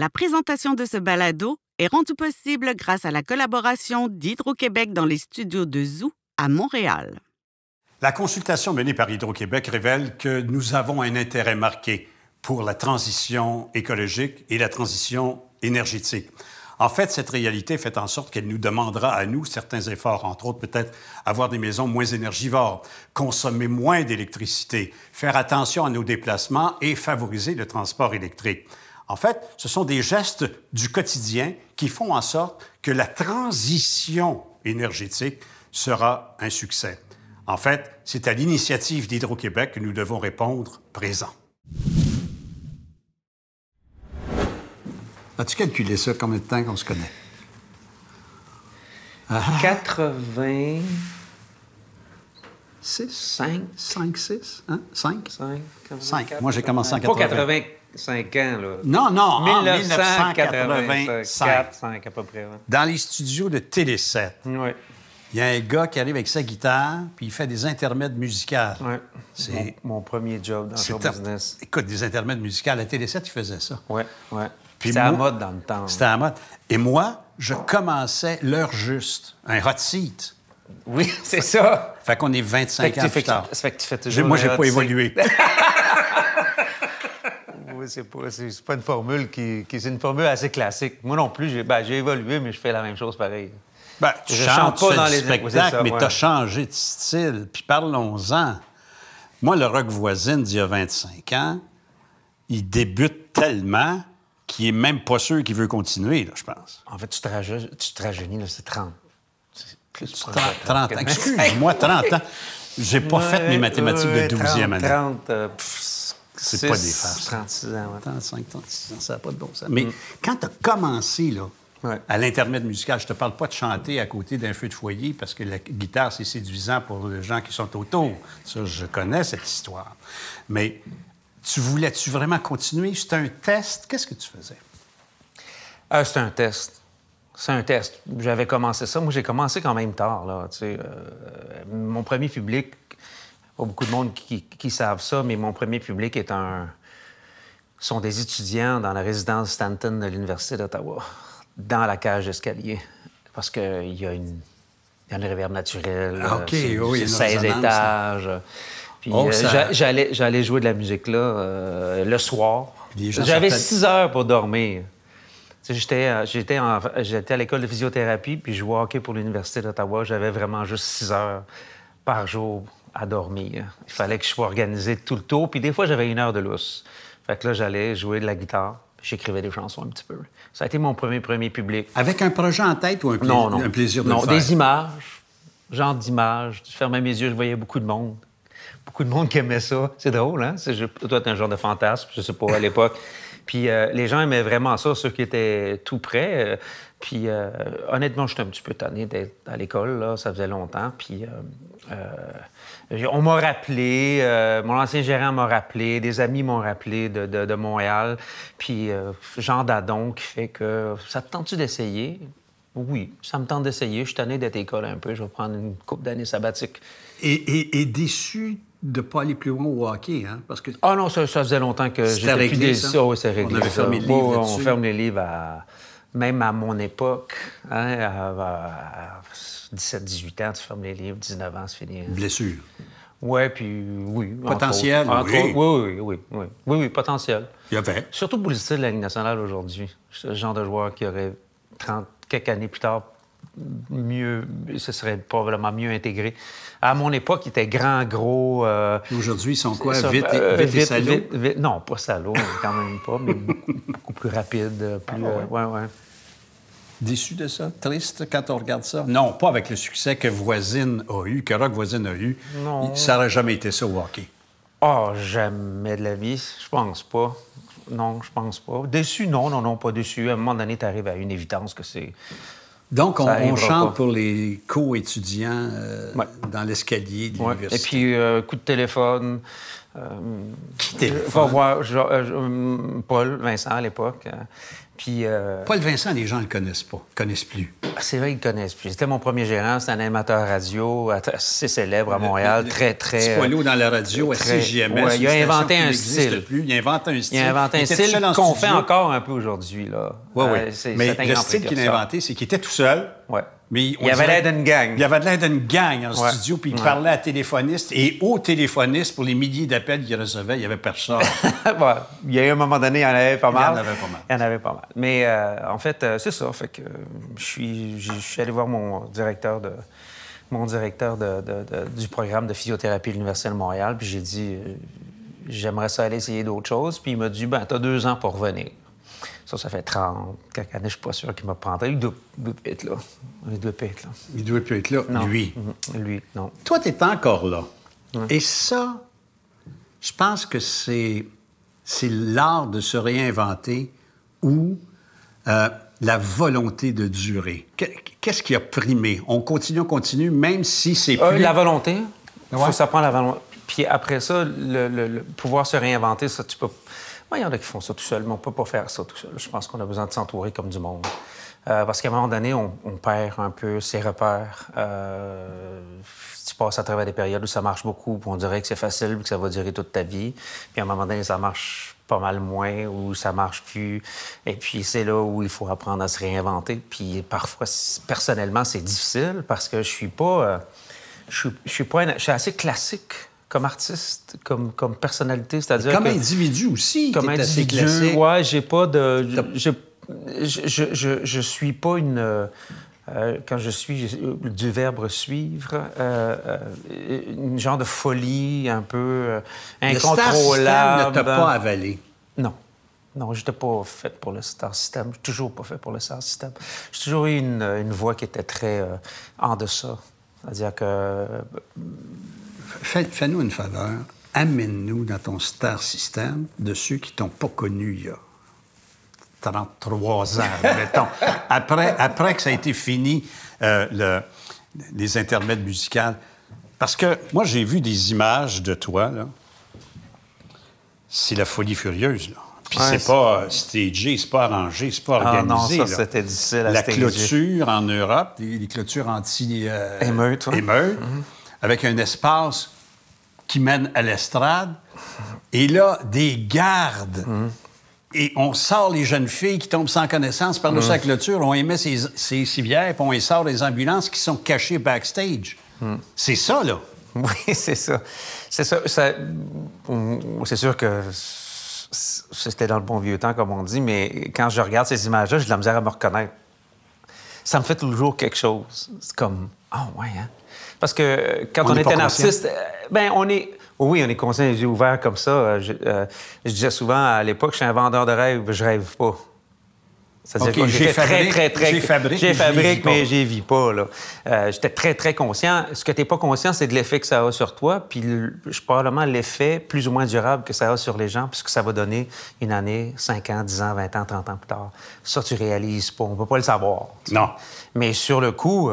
La présentation de ce balado est rendue possible grâce à la collaboration d'Hydro-Québec dans les studios de Zoo à Montréal. La consultation menée par Hydro-Québec révèle que nous avons un intérêt marqué pour la transition écologique et la transition énergétique. En fait, cette réalité fait en sorte qu'elle nous demandera à nous certains efforts, entre autres peut-être avoir des maisons moins énergivores, consommer moins d'électricité, faire attention à nos déplacements et favoriser le transport électrique. En fait, ce sont des gestes du quotidien qui font en sorte que la transition énergétique sera un succès. En fait, c'est à l'initiative d'Hydro-Québec que nous devons répondre présent. As-tu calculé ça combien de temps qu'on se connaît? Ah. 80. 5. 5, 6? Hein? 5? 5. 5. Moi, j'ai commencé en 80. 5 ans, là. Non, non, en 1985. à peu près. Dans les studios de Télé7. Oui. Il y a un gars qui arrive avec sa guitare, puis il fait des intermèdes musicales. Oui. C'est mon, premier job dans le business. Écoute, des intermèdes musicales. À Télé7, il faisait ça. Oui, oui. C'était à mode dans le temps. C'était à mode. Et moi, je commençais l'heure juste, un hot seat. Oui, c'est ça. Fait qu'on est 25 ans plus tard. Ça fait que tu fais toujours Moi, j'ai pas évolué. oui, c'est pas, une formule qui, c'est une formule assez classique. Moi non plus, j'ai ben, évolué, mais je fais la même chose pareil. Ben, tu je chantes, pas dans les spectacles, mais tu as changé de style. Puis parlons-en. Moi, le rock voisin d'il y a 25 ans, il débute tellement qu'il est même pas sûr qu'il veut continuer, je pense. En fait, tu te, tu te rajeunis, c'est 30. Plus 30, ans. Excuse-moi, 30 ans. J'ai pas fait mes mathématiques de 12e année. 30, c'est pas des farces. 36 ans, ouais. 36 ans, ça n'a pas de bon sens. Mais mm. quand tu as commencé, là, à l'intermède musical. Je te parle pas de chanter à côté d'un feu de foyer parce que la guitare, c'est séduisant pour les gens qui sont autour. Ça, je connais cette histoire. Mais tu voulais-tu vraiment continuer? C'était un test. Qu'est-ce que tu faisais? Ah, c'est un test. C'est un test. J'avais commencé ça. Moi, j'ai commencé quand même tard. Là, sais, euh, mon premier public, pas beaucoup de monde qui, savent ça, mais mon premier public est un... sont des étudiants dans la résidence Stanton de l'Université d'Ottawa, dans la cage d'escalier, parce qu'il y a une... Il y a une réverbe naturelle, ah, 16 étages. Puis oh, euh, j'allais, j'allais jouer de la musique là euh, le soir. J'avais 6 heures pour dormir. Euh, j'étais, à l'école de physiothérapie, puis je jouais hockey pour l'Université d'Ottawa. J'avais vraiment juste 6 heures par jour à dormir. Il fallait que je sois organisé tout le tour. Puis des fois, j'avais une heure de lousse. Fait que là, j'allais jouer de la guitare. J'écrivais des chansons un petit peu. Ça a été mon premier premier public. Avec un projet en tête ou un, un plaisir de non, le faire? des images, genre d'images. Je fermais mes yeux, je voyais beaucoup de monde. Beaucoup de monde qui aimait ça. C'est drôle, hein? C'est doit un genre de fantasme, je sais pas, à l'époque. Puis euh, les gens aimaient vraiment ça, ceux qui étaient tout près. Euh, puis euh, honnêtement, j'étais un petit peu tanné d'être à l'école, ça faisait longtemps. Puis on m'a rappelé, mon ancien gérant m'a rappelé, des amis m'ont rappelé de, Montréal. Puis Jean Dadon qui fait que ça te tente-tu d'essayer? Oui, ça me tente d'essayer. Je suis tanné d'être école un peu. Je vais prendre une coupe d'années sabbatiques. et déçu de ne pas aller plus loin au hockey, hein? Parce que ah non, ça, faisait longtemps que j'étais réglé, plus des... ça. Ah c'est réglé. On avait fermé les livres on ferme les livres à... Même à mon époque, hein, à, 17, 18 ans, tu fermes les livres, 19 ans, c'est fini. Hein. Blessure. ouais puis oui. Potentiel, oui. oui. oui. Oui, oui, oui. potentiel. Il y avait. Surtout pour le de la Ligue nationale aujourd'hui. Ce genre de joueur qui aurait 30 quelques années plus tard mieux, ce serait probablement mieux intégré. À mon époque, il était grand, gros. Euh, aujourd'hui, ils sont quoi? vite, et, euh, non, pas salauds, quand même pas, mais beaucoup, plus rapide, euh, plus. Ah, ouais. Déçu de ça? Triste quand on regarde ça? Non, pas avec le succès que Voisine a eu, que Rock Voisine a eu. Ça aurait jamais été ça au hockey. Ah, oh, jamais de la vie. Je pense pas. Non, je pense pas. Déçu, non, non, non, pas déçu. À un moment donné, tu arrives à une évidence que c'est donc, on, chante pour les co-étudiants euh, dans l'escalier de l'université. Et puis, euh, coup de téléphone. Euh, Qui Va voir Paul Vincent à l'époque. Euh, Paul Vincent, les gens ne le connaissent pas, connaissent plus. Ah, c'est vrai qu'ils connaissent plus. C'était mon premier gérant, c'est un animateur radio assez célèbre à Montréal, Très, très, très. Poilot dans la radio, à CJMS. il a inventé un style. Plus. Il a inventé un style. Il a inventé un style qu'on fait encore un peu aujourd'hui, là. Oui, oui. Euh, Mais le style qu'il a inventé, c'est qu'il était tout seul. Ouais il y avait l'aide d'une gang. Il y avait l'aide d'une gang en studio, puis il parlait à téléphoniste. Et au téléphoniste, pour les milliers d'appels qu'il recevait, il n'y avait personne. il y a eu un moment donné, il y en avait pas mal. Il y en avait pas mal. Mais euh, en fait, euh, c'est ça. Euh, je suis, allé voir mon directeur de mon directeur du programme de physiothérapie à l'Université de Montréal, puis j'ai dit j'aimerais ça aller essayer d'autres choses. Puis il m'a dit ben, t'as deux ans pour revenir. Ça, ça fait 30, quelques années, je suis pas sûr qu'il m'apprendrait. prendrait. Il doit, être là. Il doit être là. Il doit plus être là, lui. Mm-hmm. Lui, non. Toi, tu es encore là. Et ça, je pense que c'est, c'est l'art de se réinventer ou euh, la volonté de durer. Qu'est-ce qui a primé? On continue, on continue, même si c'est euh, plus... la volonté. ça prend la volonté. Puis après ça, le pouvoir se réinventer, ça, tu peux ben, il y en a qui font ça tout seul, mais on ne peut pas faire ça tout seul. Je pense qu'on a besoin de s'entourer comme du monde. Euh, parce qu'à un moment donné, on, on, perd un peu ses repères. Euh, tu passes à travers des périodes où ça marche beaucoup, on dirait que c'est facile, que ça va durer toute ta vie. Puis à un moment donné, ça marche pas mal moins, ou ça marche plus. Et puis c'est là où il faut apprendre à se réinventer. Puis parfois, personnellement, c'est difficile parce que je suis pas. Euh, je, suis, je suis pas. je suis assez classique comme artiste, comme, comme personnalité, c'est-à-dire comme individu aussi. Comme individu, oui, ouais, j'ai pas de, je, je, je, je, suis pas une. Euh, euh, quand je suis du verbe suivre, euh, une genre de folie un peu incontrôlable. Le star ne t'a pas avalé. Non. Non, je n'étais pas fait pour le star system. Je toujours pas fait pour le star system. J'ai toujours eu une, une, voix qui était très en deçà. C'est-à-dire que fais, nous une faveur, amène-nous dans ton star system de ceux qui t'ont pas connu il y a 33 ans, mettons. Après, après que ça a été fini, euh, les intermèdes musicales. Parce que moi, j'ai vu des images de toi, là. C'est la folie furieuse, là. Puis c'est pas euh, stagé, c'est pas arrangé, c'est pas organisé. Ah non, ça, c'était La clôture en Europe, les, clôtures anti... Euh, émeutes. Mhm avec un espace qui mène à l'estrade. Et là, des gardes. Et on sort les jeunes filles qui tombent sans connaissance par le la mm. clôture. On émet ces, ces civières, puis on sort les ambulances qui sont cachées backstage. Mm. C'est ça, là. Oui, c'est ça. C'est ça. C'est sûr que c'était dans le bon vieux temps, comme on dit, mais quand je regarde ces images-là, j'ai de la misère à me reconnaître. Ça me fait toujours quelque chose. C'est comme, ah oh, ouais, hein? Parce que euh, quand on, est, un artiste, euh, ben on est. Oui, on est conscient, des yeux ouverts comme ça. Euh, je, disais souvent à l'époque, je suis un vendeur de rêves, je rêve pas. C'est-à-dire que J'ai fabrique, j'ai mais j'y vis pas. Là. j'étais très, très conscient. Ce que tu n'es pas conscient, c'est de l'effet que ça a sur toi, puis probablement l'effet plus ou moins durable que ça a sur les gens, puisque ça va donner une année, 5 ans, 10 ans, 20 ans, 30 ans plus tard. Ça, tu réalises pas. On peut pas le savoir. Non. Mais sur le coup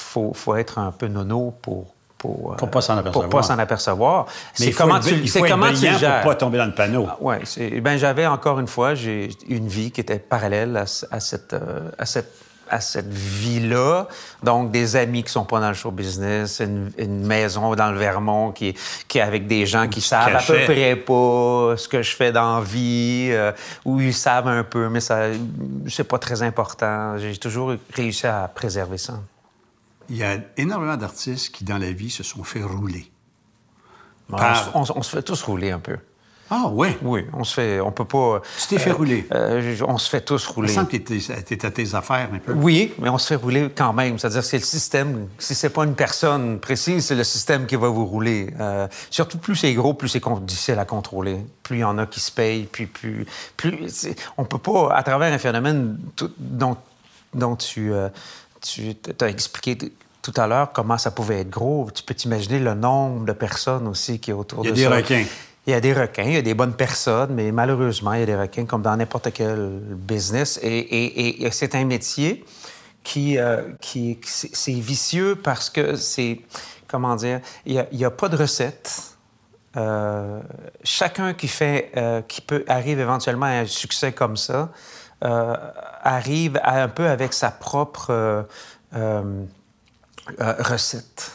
faut, faut être un peu nono pour pour, euh, pour pas s'en apercevoir. Pour pas apercevoir. Mais comment tu, c'est comment tu pour pas tomber dans le panneau. Ah, eh ben j'avais encore une fois, j'ai une vie qui était parallèle à, cette euh, à cette à cette vie-là. Donc, des amis qui sont pas dans le show business, une, maison dans le Vermont qui, qui est avec des gens qui savent à peu près pas ce que je fais dans vie, euh, ou ils savent un peu, mais ça, c'est pas très important. J'ai toujours réussi à préserver ça il y a énormément d'artistes qui, dans la vie, se sont fait rouler. on, se, fait tous rouler un peu. Ah ouais. Oui, on se fait, on peut pas. Tu t'es fait euh, rouler. Euh, on se fait tous rouler. Il me semble que tu à tes affaires un peu. Oui, mais on se fait rouler quand même. C'est-à-dire c'est le système. Si c'est pas une personne précise, c'est le système qui va vous rouler. Euh, surtout plus c'est gros, plus c'est difficile à contrôler. Plus il y en a qui se payent, puis plus, plus on peut pas à travers un phénomène dont tu, tu t'as expliqué tout à l'heure comment ça pouvait être gros. Tu peux t'imaginer le nombre de personnes aussi qui est autour de ça. Il y a des requins. Il y a des requins, il y a des bonnes personnes, mais malheureusement, il y a des requins comme dans n'importe quel business. Et, c'est un métier qui, euh, est c'est vicieux parce que c'est, comment dire, il n'y a, pas de recette. Euh, chacun qui fait, euh, qui peut arrive éventuellement à un succès comme ça, euh, arrive un peu avec sa propre euh, euh, recette,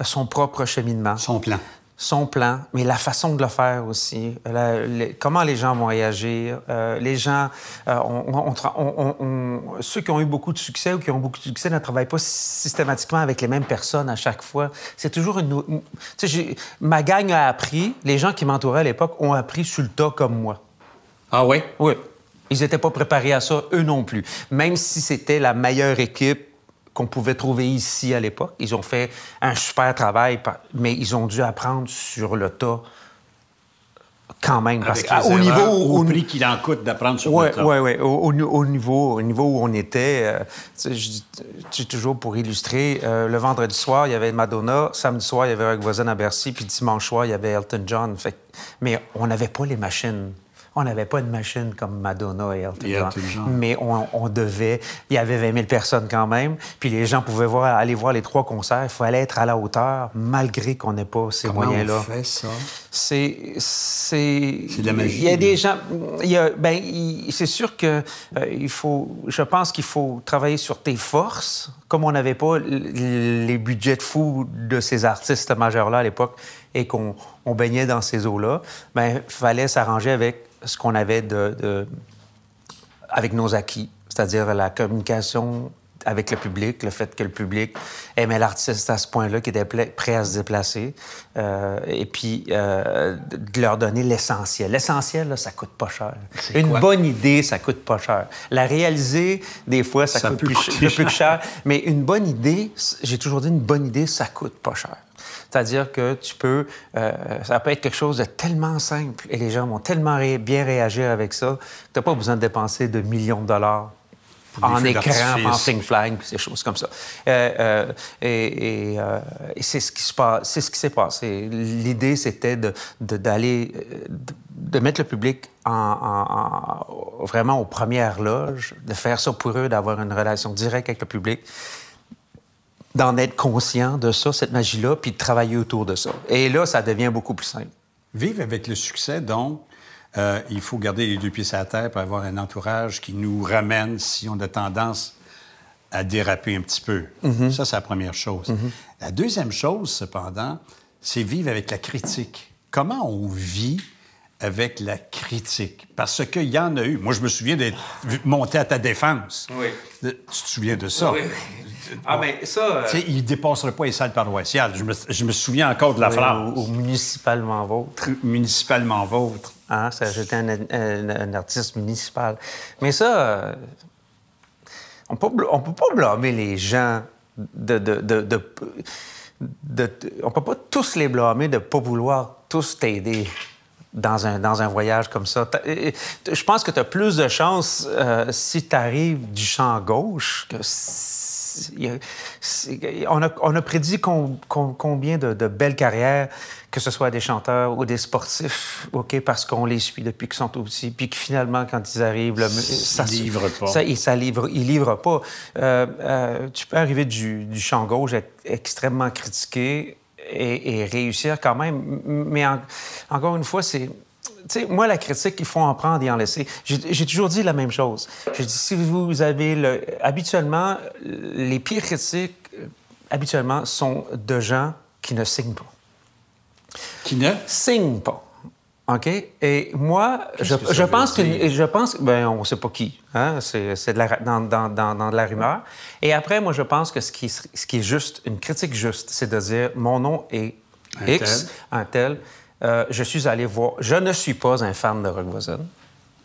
son propre cheminement. Son plan. Son plan, mais la façon de le faire aussi, comment les gens vont réagir. les gens, ceux qui ont eu beaucoup de succès ou qui ont beaucoup de succès ne travaillent pas systématiquement avec les mêmes personnes à chaque fois. C'est toujours une. ma gang a appris, les gens qui m'entouraient à l'époque ont appris sur le tas comme moi. Ah oui? Oui. Ils n'étaient pas préparés à ça, eux non plus. Même si c'était la meilleure équipe qu'on pouvait trouver ici à l'époque, ils ont fait un super travail, mais ils ont dû apprendre sur le tas quand même. Parce au niveau. Au, prix qu'il en coûte d'apprendre sur le tas. Oui, Au, au, niveau, au niveau où on était, euh, sais toujours pour illustrer, euh, le vendredi soir, il y avait Madonna, samedi soir, il y avait Rock Voisin à Bercy, puis dimanche soir, il y avait Elton John. Fait... Mais on n'avait pas les machines on n'avait pas une machine comme Madonna et Elton, Mais on, devait. Il y avait 20 000 personnes quand même. Puis les gens pouvaient voir, aller voir les trois concerts. Il fallait être à la hauteur, malgré qu'on n'ait pas ces moyens-là. Comment on fait ça? C'est. C'est. de la magie. Il y a des gens. Ben, c'est sûr que euh, il faut. Je pense qu'il faut travailler sur tes forces. Comme on n'avait pas les budgets de de ces artistes majeurs-là à l'époque et qu'on baignait dans ces eaux-là, ben, fallait s'arranger avec ce qu'on avait de, avec nos acquis, c'est-à-dire la communication avec le public, le fait que le public aimait l'artiste à ce point-là, qu'il était prêt à se déplacer, euh, et puis euh, de leur donner l'essentiel. L'essentiel, ça coûte pas cher. Une bonne idée, ça coûte pas cher. La réaliser, des fois, ça, coûte plus, plus, cher. Mais une bonne idée, j'ai toujours dit, une bonne idée, ça coûte pas cher. C'est-à-dire que tu peux, euh, ça peut être quelque chose de tellement simple et les gens vont tellement bien réagir avec ça que tu n'as pas besoin de dépenser de millions de dollars en écran, en fling-flang, ces choses comme ça. Euh, euh, et, c'est ce qui se passe, s'est passé. L'idée, c'était d'aller, de, d'aller, de, mettre le public vraiment aux premières loges, de faire ça pour eux, d'avoir une relation directe avec le public d'en être conscient de ça, cette magie-là, puis de travailler autour de ça. Et là, ça devient beaucoup plus simple. Vivre avec le succès, donc, euh, il faut garder les deux pieds à terre pour avoir un entourage qui nous ramène si on a tendance à déraper un petit peu. Mhm. Ça, c'est la première chose. Mhm. La deuxième chose, cependant, c'est vivre avec la critique. Comment on vit avec la critique. Parce qu'il y en a eu. Moi, je me souviens d'être monté à ta défense. Oui. Tu te souviens de ça? Oui. Ah, mais ça. sais, euh, Il ne dépasserait pas les salles paroissiales. Je me, je me souviens encore de la oui, municipalement vôtre. Municipalement vôtre. Ah, ça, j'étais un, un, artiste municipal. Mais ça, euh, peut on ne peut pas blâmer les gens de, de, de, on peut pas tous les blâmer de pas vouloir tous t'aider dans un, dans un voyage comme ça. Je pense que tu as plus de chances euh, si tu arrives du champ gauche que on, a, on a, prédit combien de, belles carrières, que ce soit des chanteurs ou des sportifs, OK, parce qu'on les suit depuis qu'ils sont tout petits, puis que finalement, quand ils arrivent, ça ne livre pas. Ça, il ça livre, livrent pas. Euh, euh, tu peux arriver du, du champ gauche, être extrêmement critiqué, et, réussir quand même. Mais encore une fois, c'est. sais, moi, la critique, il faut en prendre et en laisser. J'ai toujours dit la même chose. J'ai dit, si vous avez le... Habituellement, les pires critiques, euh, habituellement, sont de gens qui ne signent pas. Qui ne? Signent pas. OK? Et moi, je, pense que, je, pense Ben, on ne sait pas qui. Hein? C'est dans, dans, dans, dans, de la rumeur. Et après, moi, je pense que ce qui, ce qui est juste, une critique juste, c'est de dire mon nom est X, un tel. Euh, je suis allé voir. Je ne suis pas un fan de Rock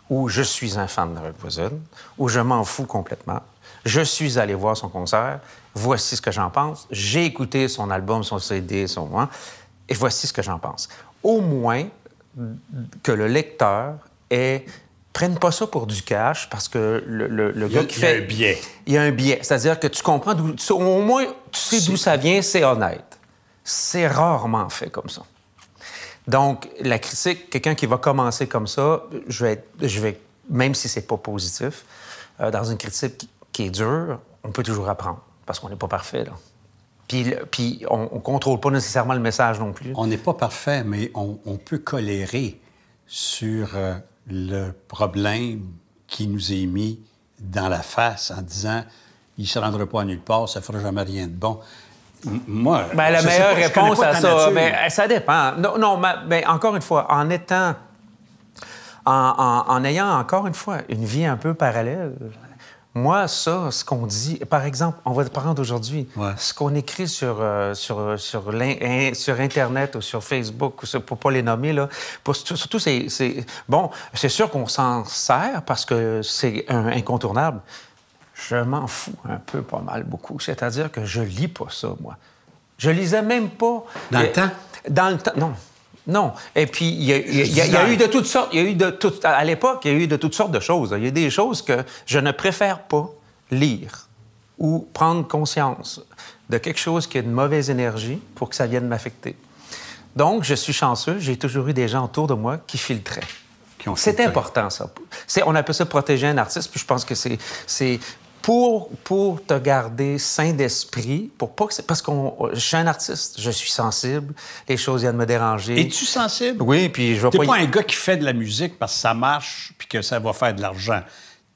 ou je suis un fan de Rock ou je m'en fous complètement. Je suis allé voir son concert. Voici ce que j'en pense. J'ai écouté son album, son CD, son. Hein, et voici ce que j'en pense. Au moins, que le lecteur ne prenne pas ça pour du cash parce que le, gars qui fait. Il y a un biais. Il y a un biais. C'est-à-dire que tu comprends d'où. Au moins, tu sais d'où ça vient, c'est honnête. C'est rarement fait comme ça. Donc, la critique, quelqu'un qui va commencer comme ça, je vais, je vais même si c'est pas positif, euh, dans une critique qui est dure, on peut toujours apprendre parce qu'on n'est pas parfait. Puis, on ne contrôle pas nécessairement le message non plus. On n'est pas parfait, mais on, peut colérer sur euh, le problème qui nous est mis dans la face en disant il ne se rendra pas à nulle part, ça ne fera jamais rien de bon. Moi, ben, la meilleure réponse à ça, ben, ça dépend. Non, non mais, ben, encore une fois, en étant, en, ayant encore une fois une vie un peu parallèle, moi, ça, ce qu'on dit, par exemple, on va prendre aujourd'hui, ce qu'on écrit sur, euh, sur, sur, sur, Internet ou sur Facebook, pour ne pas les nommer, là, pour, surtout, c'est. Bon, c'est sûr qu'on s'en sert parce que c'est incontournable. Je m'en fous un peu, pas mal, beaucoup. C'est-à-dire que je lis pas ça, moi. Je lisais même pas. Dans le temps? Dans le temps, non. Non. Et puis, il y, a eu de toutes sortes. Il y a eu de tout, à l'époque, il y a eu de toutes sortes de choses. Il y a des choses que je ne préfère pas lire ou prendre conscience de quelque chose qui a une mauvaise énergie pour que ça vienne m'affecter. Donc, je suis chanceux, j'ai toujours eu des gens autour de moi qui filtraient. C'est important, ça. on appelle ça protéger un artiste, puis je pense que c'est pour, pour te garder sain d'esprit, pour pas parce que je suis un artiste, je suis sensible, les choses viennent me déranger. Es-tu sensible? Oui, puis je vais pas... T'es pas un gars qui fait de la musique parce que ça marche puis que ça va faire de l'argent.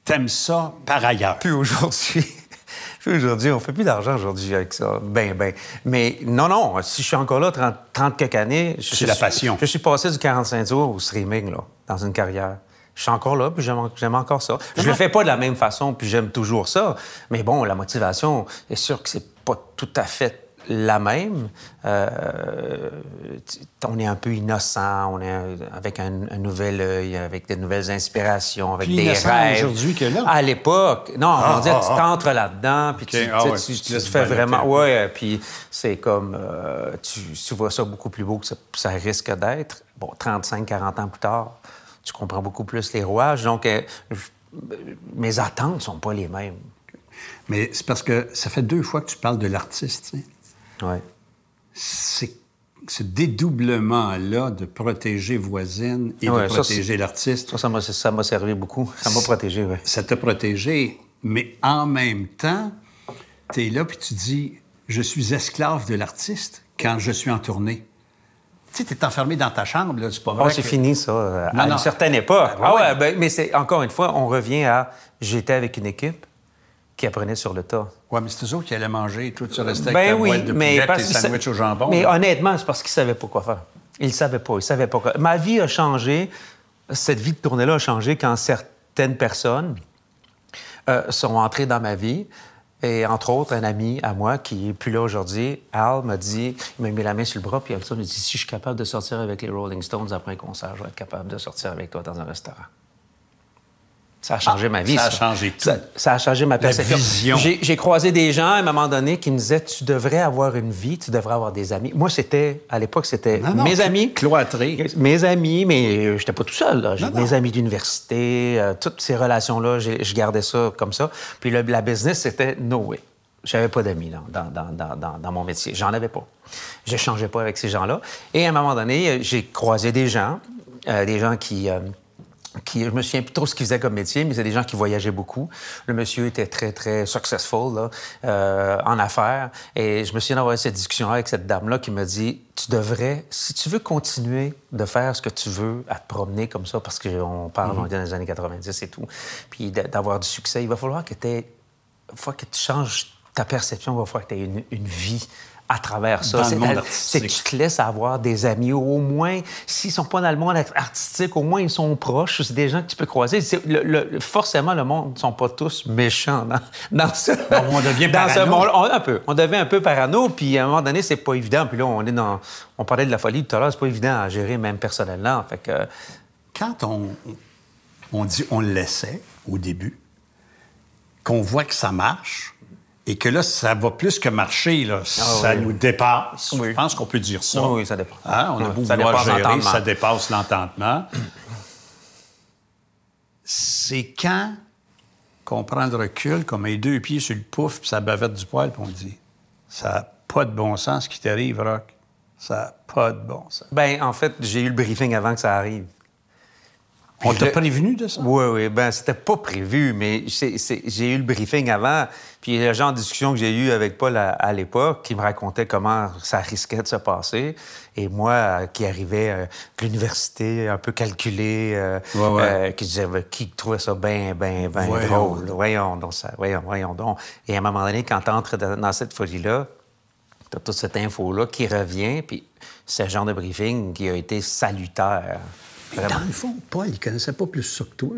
T'aimes ça par ailleurs. Plus aujourd'hui... aujourd'hui, on fait plus d'argent aujourd'hui avec ça. Ben, ben. Mais non, non, si je suis encore là 30, 30 quelques années... C'est la passion. Je, suis passé du 45 jours au streaming, là, dans une carrière je suis encore là, puis j'aime encore ça. Je le fais pas de la même façon, puis j'aime toujours ça. Mais bon, la motivation, est sûr que c'est pas tout à fait la même. Euh, on est un peu innocent, on est avec un, nouvel œil, avec des nouvelles inspirations, avec des rêves. aujourd'hui que là. À l'époque, non, on dirait que ah, ah, tu ah. t'entres là-dedans, puis tu, fais vraiment... Ouais, puis c'est comme... Euh, tu, vois ça beaucoup plus beau que ça risque d'être. Bon, 35, 40 ans plus tard, tu comprends beaucoup plus les rouages. Donc, euh, euh, mes attentes ne sont pas les mêmes. Mais c'est parce que ça fait deux fois que tu parles de l'artiste. Oui. C'est ce dédoublement-là de protéger voisine et de protéger l'artiste. Ça, ça m'a servi beaucoup. Ça m'a protégé, oui. Ça t'a protégé, mais en même temps, tu es là puis tu dis, je suis esclave de l'artiste quand je suis en tournée. Tu sais, t'es enfermé dans ta chambre, là, c'est pas vrai. Oh, c'est fini, ça, euh, à une certaine époque. Ah, ouais, ah ben, mais encore une fois, on revient à j'étais avec une équipe qui apprenait sur le tas. Oui, mais c'est eux autres qui allaient manger et tout. tu restais ben avec ta oui, mais au jambon. Mais honnêtement, c'est parce qu'ils savaient pas quoi faire. Ils savaient pas, ils savaient pas quoi. Ma vie a changé, cette vie de tournée-là a changé quand certaines personnes euh, sont entrées dans ma vie. Et entre autres, un ami à moi qui est plus là aujourd'hui, Al, m'a dit, il m'a mis la main sur le bras, puis Al m'a dit, si je suis capable de sortir avec les Rolling Stones après un concert, je vais être capable de sortir avec toi dans un restaurant. Ah, ça a changé ma vie. Ça, a changé tout. Ça, a changé ma perception. La vision. J'ai croisé des gens à un moment donné qui me disaient Tu devrais avoir une vie, tu devrais avoir des amis. Moi, c'était, à l'époque, c'était mes amis. cloîtrés, Mes amis, mais euh, j'étais pas tout seul. mes amis d'université, euh, toutes ces relations-là, je gardais ça comme ça. Puis le, la business, c'était no way. J'avais pas d'amis dans, dans, mon métier. J'en avais pas. Je changeais pas avec ces gens-là. Et à un moment donné, euh, j'ai croisé des gens, des gens qui qui, je me souviens plus trop ce qu'ils faisait comme métier, mais c'est des gens qui voyageaient beaucoup. Le monsieur était très, très successful euh, en affaires. Et je me souviens d'avoir cette discussion avec cette dame-là qui me dit, tu devrais, si tu veux continuer de faire ce que tu veux, à te promener comme ça, parce qu'on parle, mhm. dans les années 90 et tout, puis d'avoir du succès, il va falloir que, que tu changes ta perception, il va falloir que tu aies une vie à travers ça. C'est que tu te laisses avoir des amis, au moins, s'ils sont pas dans le monde artistique, au moins ils sont proches, c'est des gens que tu peux croiser. forcément, le monde ne sont pas tous méchants dans, ce... on devient on, un peu. On devient un peu parano, puis à un moment donné, c'est pas évident. Puis là, on est dans... On parlait de la folie tout à l'heure, c'est pas évident à gérer, même personnellement. Quand on, on dit on le laissait au début, qu'on voit que ça marche, et que là, ça va plus que marcher, là. Ah ça nous dépasse. Je pense qu'on peut dire ça. Oui, ça dépasse. Hein? On a beau vouloir gérer, ça dépasse l'entendement. C'est quand qu'on prend le recul, qu'on met les deux pieds sur le pouf, puis ça bavette du poil, puis on dit Ça n'a pas de bon sens ce qui t'arrive, Rock. Ça n'a pas de bon sens. Bien, en fait, j'ai eu le briefing avant que ça arrive. On t'a prévenu de ça? Oui, oui. Ben, c'était pas prévu, mais j'ai eu le briefing avant. Puis le genre de discussion que j'ai eu avec Paul à, l'époque, qui me racontait comment ça risquait de se passer. Et moi, qui arrivais à euh, l'université, un peu calculé, euh, euh, qui disait ben, qui trouvait ça bien, bien, bien drôle. Voyons donc ça, voyons, voyons donc. Et à un moment donné, quand t'entres dans cette folie-là, t'as toute cette info-là qui revient, puis ce genre de briefing qui a été salutaire dans le fond, Paul, il connaissait pas plus ça que toi.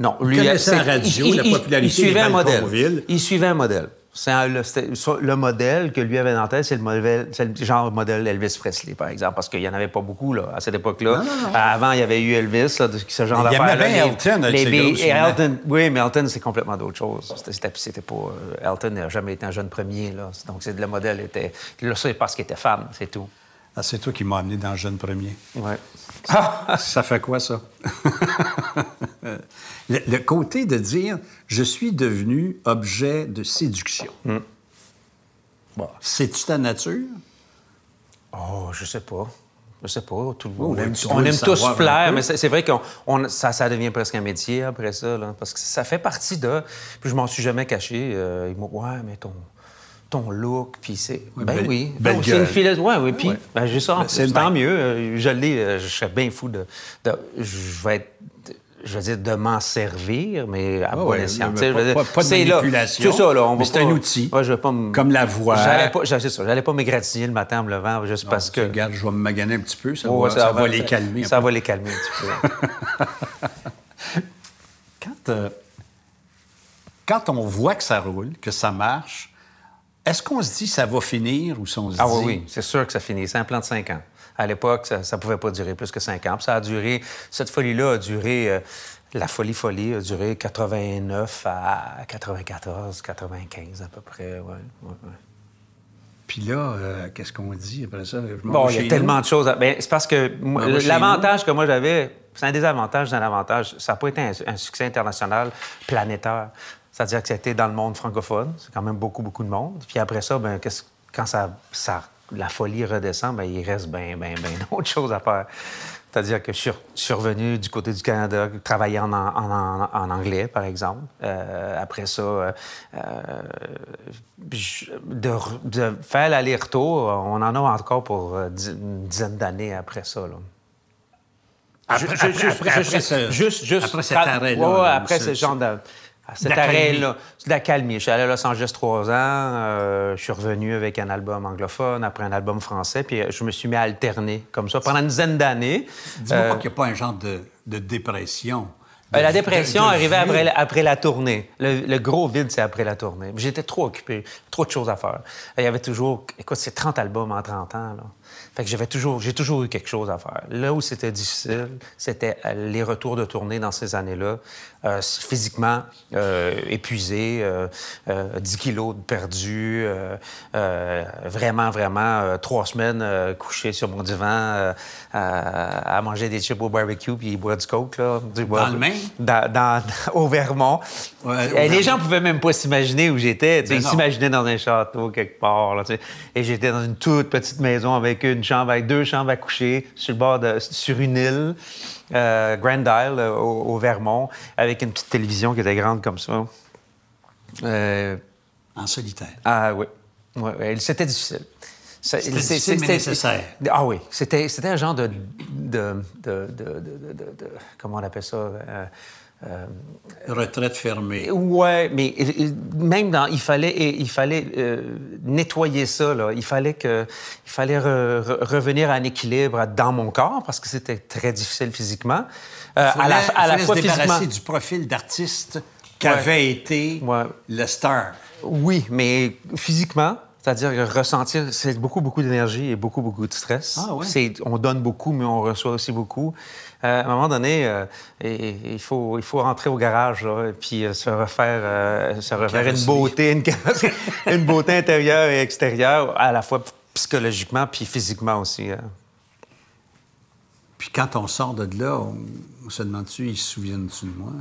Non, lui, il connaissait la radio, la popularité. Il, suivait un modèle. Il suivait un modèle. le, modèle que lui avait en tête, c'est le, le, genre modèle Elvis Presley, par exemple, parce qu'il n'y en avait pas beaucoup là, à cette époque-là. Euh, avant, il y avait eu Elvis, là, ce genre d'affaires. Il y avait Elton Elton, Oui, mais Elton, c'est complètement d'autre chose. C'était pas... Euh, Elton n'a jamais été un jeune premier, là. Donc, le modèle était... Là, c'est parce qu'il était femme, c'est tout. Ah, c'est toi qui m'as amené dans le Jeune Premier. Ah! Ça fait quoi, ça? le, côté de dire je suis devenu objet de séduction. Hmm. C'est-tu ta nature? Oh, je sais pas. Je sais pas. Tout on, aime, tous plaire, hein? mais c'est vrai que ça, devient presque un métier après ça, parce que ça fait partie de. Puis je m'en suis jamais caché. Euh, ouais, mais ton ton look, puis c'est. Ben oui, ben oui. c'est une fille Ouais, oui, puis ben, j'ai ça. c'est tant mieux. Je l'ai. Euh, je serais bien fou de. je vais être je veux dire, de m'en servir, mais à bon escient. Pas, de manipulation. C'est ça, là. On c'est un outil. Comme la voix. J'allais pas, ça, j'allais pas m'égratigner le matin en me levant, juste parce que... Regarde, je vais me maganer un petit peu, ça, va, les calmer. Ça va les calmer un petit peu. quand, euh, quand on voit que ça roule, que ça marche, est-ce qu'on se dit que ça va finir ou si on ah, dit... Ah oui, oui, c'est sûr que ça finit. C'est un plan de cinq ans. À l'époque, ça ne pouvait pas durer plus que cinq ans. ça a duré... Cette folie-là a duré... Euh, la folie folie a duré 89 à 94, 95 à peu près, ouais, Puis là, euh, qu'est-ce qu'on dit après ça? bon, il y a tellement de choses. Ben, c'est parce que l'avantage que moi j'avais, c'est un désavantage, c'est un avantage. Ça n'a pas été un succès international planétaire. C'est-à-dire que c'était dans le monde francophone, c'est quand même beaucoup, beaucoup de monde. Puis après ça, ben, quand ça, ça, la folie redescend, ben, il reste bien, bien, bien d'autres choses à faire. C'est-à-dire que je suis revenu du côté du Canada, travailler en, en, anglais, par exemple. Euh, après ça, euh, euh, de, faire l'aller-retour, on en a encore pour une dizaine d'années après ça. Là. Après, juste, après cet arrêt-là. après ce genre de cet arrêt-là, de la calmie. Je suis allé à Los Angeles trois ans, euh, je suis revenu avec un album anglophone, après un album français, puis euh, je me suis mis à alterner comme ça pendant une dizaine d'années. Dis-moi euh, qu'il n'y a pas un genre de, dépression. Ben, la dépression arrivait après, après, la tournée. Le, gros vide, c'est après la tournée. J'étais trop occupé, trop de choses à faire. Il y avait toujours... Écoute, c'est 30 albums en 30 ans, Fait que j'avais toujours... J'ai toujours eu quelque chose à faire. Là où c'était difficile, c'était les retours de tournée dans ces années-là. Euh, physiquement euh, épuisé, 10 euh, kilos de perdu, vraiment, vraiment trois semaines couché sur mon divan à, manger des chips au barbecue puis boire du coke. Là, dans le au Vermont. les gens pouvaient même pas s'imaginer où j'étais. Ben Ils s'imaginaient dans un château quelque part. Et j'étais dans une toute petite maison avec une chambre, avec deux chambres à coucher sur, le bord de, sur une île. Euh, Grand Isle, euh, au, Vermont, avec une petite télévision qui était grande comme ça. Euh, en solitaire. Ah oui. C'était difficile. C'était difficile, mais nécessaire. Ah oui, c'était un genre de, de, Comment on appelle ça? Euh, retraite fermée. Ouais, mais même dans, il fallait, il fallait euh, nettoyer ça. Là. Il fallait que, il fallait revenir à un équilibre dans mon corps parce que c'était très difficile physiquement. Euh, à la, à la fois se du profil d'artiste qu'avait été Lester. – le star. Oui, mais physiquement, c'est-à-dire ressentir, c'est beaucoup, beaucoup d'énergie et beaucoup, beaucoup de stress. Ah on donne beaucoup, mais on reçoit aussi beaucoup. Euh, à un moment donné, euh, il, faut, rentrer au garage et puis euh, se refaire, une beauté, une, beauté intérieure et extérieure, à la fois psychologiquement puis physiquement aussi. Hein. Puis quand on sort de là, on, se demande-tu, ils se souviennent-tu de moi?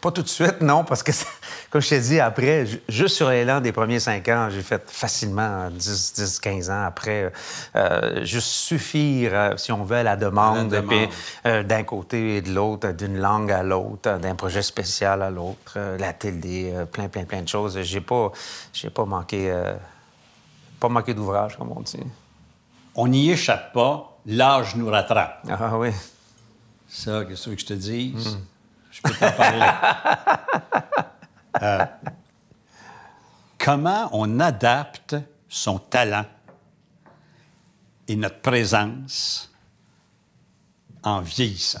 Pas tout de suite, non, parce que, comme je t'ai dit, après, juste sur l'élan des premiers cinq ans, j'ai fait facilement 10, 10, 15 ans après, euh, juste suffire, euh, si on veut, à la demande, euh, d'un côté et de l'autre, d'une langue à l'autre, d'un projet spécial à l'autre, la télé, plein, plein, plein de choses. J'ai pas, j'ai pas manqué, pas manqué d'ouvrage, comme on dit. On n'y échappe pas, l'âge nous rattrape. Ah oui. Ça, qu'est-ce que je te dise... Hmm je peux t'en parler. Euh, comment on adapte son talent et notre présence en vieillissant?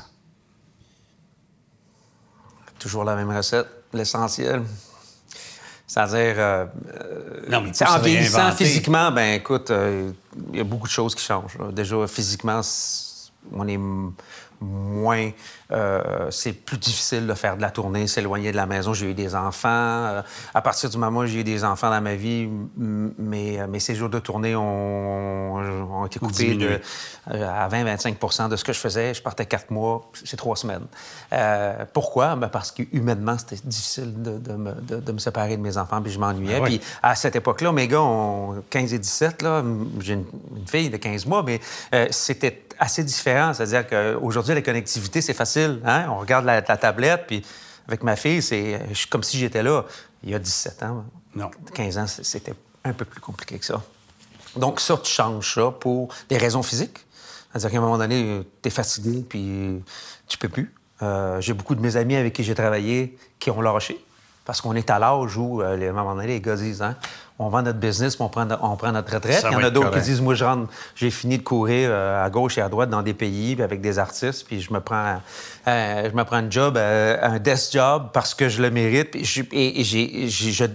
Toujours la même recette, l'essentiel. C'est-à-dire, euh, euh, en vieillissant physiquement, ben écoute, il y a beaucoup de choses qui changent. Déjà, physiquement, on est moins. Euh, c'est plus difficile de faire de la tournée, s'éloigner de la maison. J'ai eu des enfants. Euh, à partir du moment où j'ai eu des enfants dans ma vie, mes, séjours de tournée ont, été coupés de, euh, à 20-25 de ce que je faisais. Je partais quatre mois, c'est trois semaines. pourquoi? Ben, parce que humainement, c'était difficile de, me, séparer de mes enfants, puis je m'ennuyais. Ah puis à cette époque-là, mes gars ont 15 et 17, j'ai une, une, fille de 15 mois, mais c'était assez différent. C'est-à-dire qu'aujourd'hui, la connectivité, c'est facile. Hein? On regarde la, tablette, puis avec ma fille, c'est comme si j'étais là il y a 17 ans. Non. 15 ans, c'était un peu plus compliqué que ça. Donc ça, tu changes ça pour des raisons physiques. C'est-à-dire qu'à un moment donné, tu es fatigué, puis tu peux plus. Euh, j'ai beaucoup de mes amis avec qui j'ai travaillé qui ont lâché parce qu'on est à l'âge où, euh, à un moment donné, les gars disent, hein, on vend notre business, on prend, on prend notre retraite. Il y en a d'autres qui disent, moi, je rentre, j'ai fini de courir euh, à gauche et à droite dans des pays, avec des artistes, puis je me prends, euh, je me prends un job, un desk job, parce que je le mérite, et,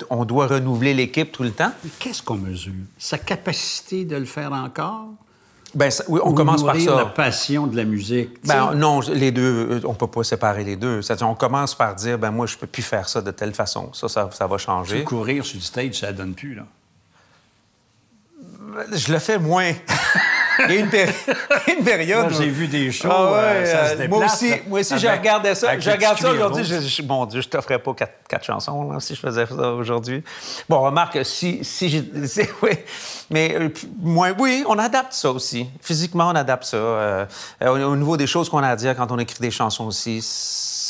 on doit renouveler l'équipe tout le temps. qu'est-ce qu'on mesure? Sa capacité de le faire encore? Ben, on commence par ça. la passion de la musique. Ben, non, les deux, euh, on peut pas séparer les deux. on commence par dire, ben moi, je peux plus faire ça de telle façon. Ça, ça, va changer. Tu courir sur le stage, ça donne plus, là. je le fais moins. Il y a une, période. j'ai vu des choses ah euh, euh, moi aussi, moi aussi je regardais ça. Je regarde ça aujourd'hui. mon Dieu, je t'offrais pas quatre, chansons si je faisais ça aujourd'hui. Bon, remarque, si, si j'ai. Oui. Mais euh, oui, on adapte ça aussi. Physiquement, on adapte ça. au niveau des choses qu'on a à dire quand on écrit des chansons aussi,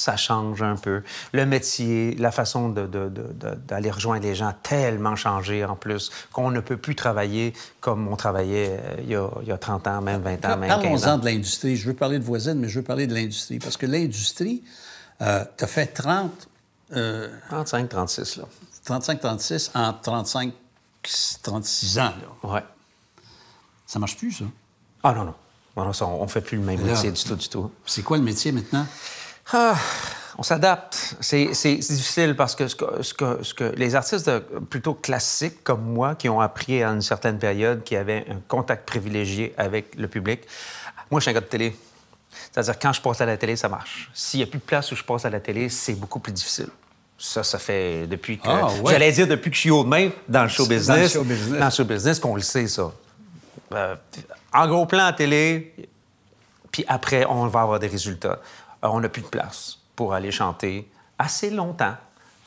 ça change un peu. Le métier, la façon d'aller rejoindre les gens a tellement changé en plus qu'on ne peut plus travailler comme on travaillait euh, il y a, 30 ans, même 20 ans, même 15 ans. Parlons-en de l'industrie. Je veux parler de voisine, mais je veux parler de l'industrie. Parce que l'industrie, euh, tu as fait 30... 35, 36, là. 35, 36 en 35, 36 ans, là. Ouais. Ça marche plus, ça? Ah non, non. on ne fait plus le même métier du tout, du tout. C'est quoi le métier maintenant? Ah, on s'adapte. C'est difficile parce que, les artistes plutôt classiques comme moi, qui ont appris à une certaine période, qui avaient un contact privilégié avec le public, moi, je suis un gars de télé. C'est-à-dire, quand je passe à la télé, ça marche. S'il n'y a plus de place où je passe à la télé, c'est beaucoup plus difficile. Ça, ça fait depuis que. Ah, j'allais dire depuis que je suis haut de main dans le show business. Dans le show business. qu'on le sait, ça. Euh, en gros plan à télé, puis après, on va avoir des résultats on n'a plus de place pour aller chanter assez longtemps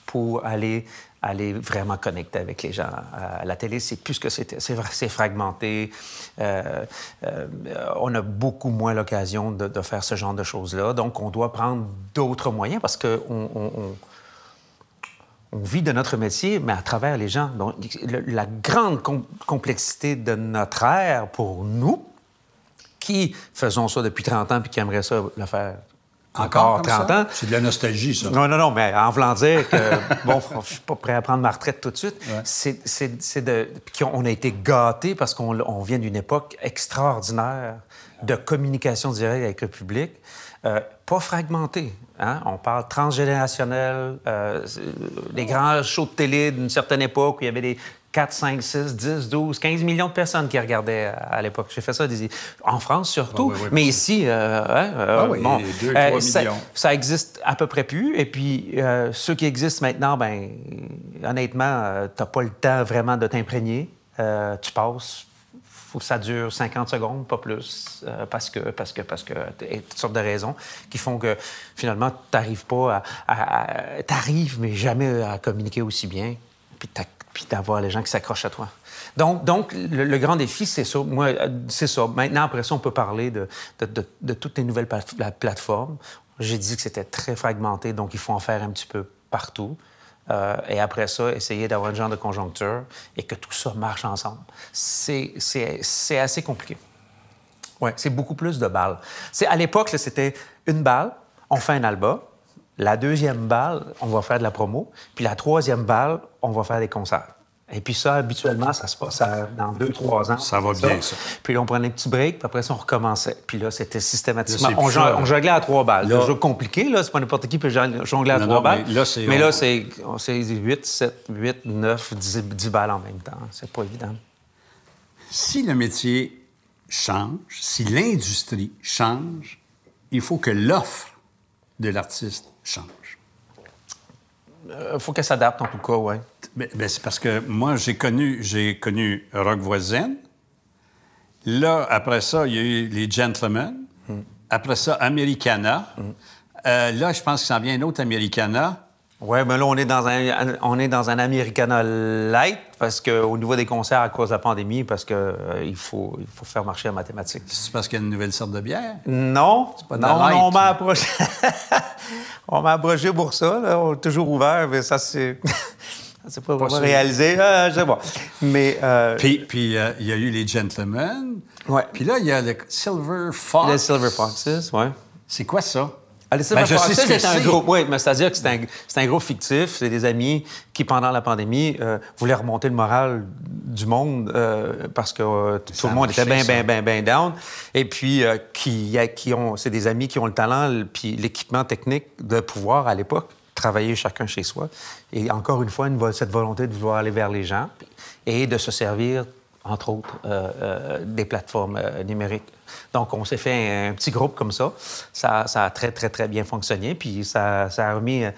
pour aller, aller vraiment connecter avec les gens. À la télé, c'est plus que c'était. C'est fragmenté. Euh, euh, on a beaucoup moins l'occasion de, faire ce genre de choses-là. Donc, on doit prendre d'autres moyens parce qu'on on, vit de notre métier, mais à travers les gens. Donc, la grande complexité de notre ère pour nous, qui faisons ça depuis 30 ans puis qui aimeraient ça le faire encore 30 ans. C'est de la nostalgie, ça. Non, non, non, mais en voulant dire que, bon, je suis pas prêt à prendre ma retraite tout de suite. C'est de. Puis on a été gâtés parce qu'on vient d'une époque extraordinaire de communication directe avec le public. Euh, pas fragmentée, Hein? On parle transgénérationnel, euh, euh, les grands shows de télé d'une certaine époque où il y avait des 4, 5, 6, 10, 12, 15 millions de personnes qui regardaient à l'époque. J'ai fait ça en France surtout, mais ici, euh, euh, ah euh ça, n'existe existe à peu près plus. Et puis, euh, ceux qui existent maintenant, ben, honnêtement, n'as pas le temps vraiment de t'imprégner. tu passes faut ça dure 50 secondes, pas plus, parce que, parce que, parce que, et toutes sortes de raisons qui font que finalement, tu n'arrives pas à. Tu arrives, mais jamais à communiquer aussi bien. Puis ta puis d'avoir les gens qui s'accrochent à toi. Donc, donc le, grand défi, c'est ça. Moi, euh, c'est ça. Maintenant, après ça, on peut parler de, de, toutes les nouvelles plateformes. J'ai dit que c'était très fragmenté, donc il faut en faire un petit peu partout. Euh, et après ça, essayer d'avoir un genre de conjoncture et que tout ça marche ensemble. C'est assez compliqué. Ouais, c'est beaucoup plus de balles. À l'époque, c'était une balle, on fait un album, la deuxième balle, on va faire de la promo. Puis la troisième balle, on va faire des concerts. Et puis ça, habituellement, ça se passe dans deux, trois ans. Ça va bien, ça. Puis là, on prenait un petit break, puis après ça, on recommençait. Puis là, c'était systématiquement... on, jonglait, à trois balles. C'est un compliqué, là. C'est pas n'importe qui peut jongler à trois balles. Mais là, c'est... 8, 7, 8, 9, 10, balles en même temps. C'est pas évident. Si le métier change, si l'industrie change, il faut que l'offre de l'artiste change. Il euh, faut qu'elle s'adapte, en tout cas, oui. c'est parce que moi, j'ai connu, j'ai connu Rock Voisine. Là, après ça, il y a eu les Gentlemen. Hmm. Après ça, Americana. Hmm. Euh, là, je pense qu'il s'en vient un autre Americana. Oui, mais là, on est dans un, on est dans un Americana light parce qu'au niveau des concerts, à cause de la pandémie, parce qu'il euh, il faut, il faut faire marcher la mathématique. C'est parce qu'il y a une nouvelle sorte de bière? Non. C'est non, non, on m'a approché. on m'a approché pour ça. On est toujours ouvert, mais ça, c'est. C'est pas, réalisé. Ah, je sais pas. Mais. Euh, puis, puis euh, il y a eu les Gentlemen. Puis là, il y a le Silver Fox. Les Silver Foxes, oui. C'est quoi ça? Ben, un c'est-à-dire que c'est un, un groupe fictif. C'est des amis qui, pendant la pandémie, euh, voulaient remonter le moral du monde euh, parce que euh, tout, le monde était bien, bien, bien, bien down. Et puis, qui, qui ont, c'est des amis qui ont le talent puis l'équipement technique de pouvoir, à l'époque, travailler chacun chez soi. Et encore une fois, une, cette volonté de vouloir aller vers les gens et de se servir, entre autres, des plateformes numériques. Donc, on s'est fait un, petit groupe comme ça. ça. a très, très, très bien fonctionné. Puis, ça, a remis euh,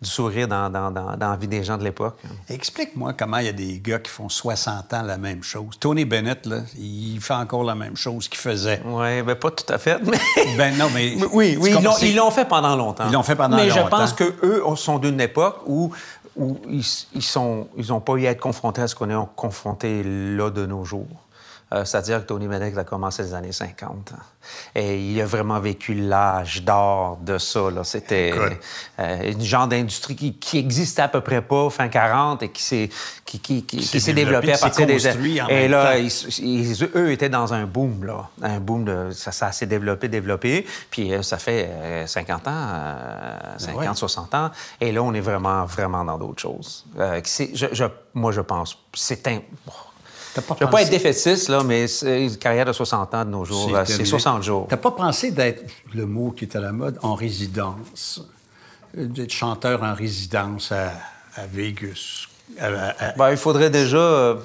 du sourire dans, la vie des gens de l'époque. Explique-moi comment il y a des gars qui font 60 ans la même chose. Tony Bennett, là, il fait encore la même chose qu'il faisait. Oui, bien pas tout à fait, ben non, mais... Oui, oui ils l'ont fait pendant longtemps. Ils l'ont fait pendant longtemps. Mais je pense qu'eux sont d'une époque où, ils n'ont pas eu à être confrontés à ce qu'on est confronté là de nos jours. Euh, c'est-à-dire que Tony Bennett a commencé les années 50. Et il a vraiment vécu l'âge d'or de ça. C'était euh, une genre d'industrie qui, n'existait à peu près pas fin 40 et qui s'est qui, qui, s'est développée à partir des... années. et là, eux étaient dans un boom, Un boom de... Ça, s'est développé, développé. Puis euh, ça fait 50 ans, 50, 60 ben ans. Et là, on est vraiment, vraiment dans d'autres choses. Je, moi, je pense... C'est... un... Je ne pas être défaitiste, là, mais c'est une carrière de 60 ans de nos jours. C'est 60 jours. Tu n'as pas pensé d'être, le mot qui est à la mode, en résidence, euh, d'être chanteur en résidence à Vegas, euh, euh, euh, ben, il faudrait déjà.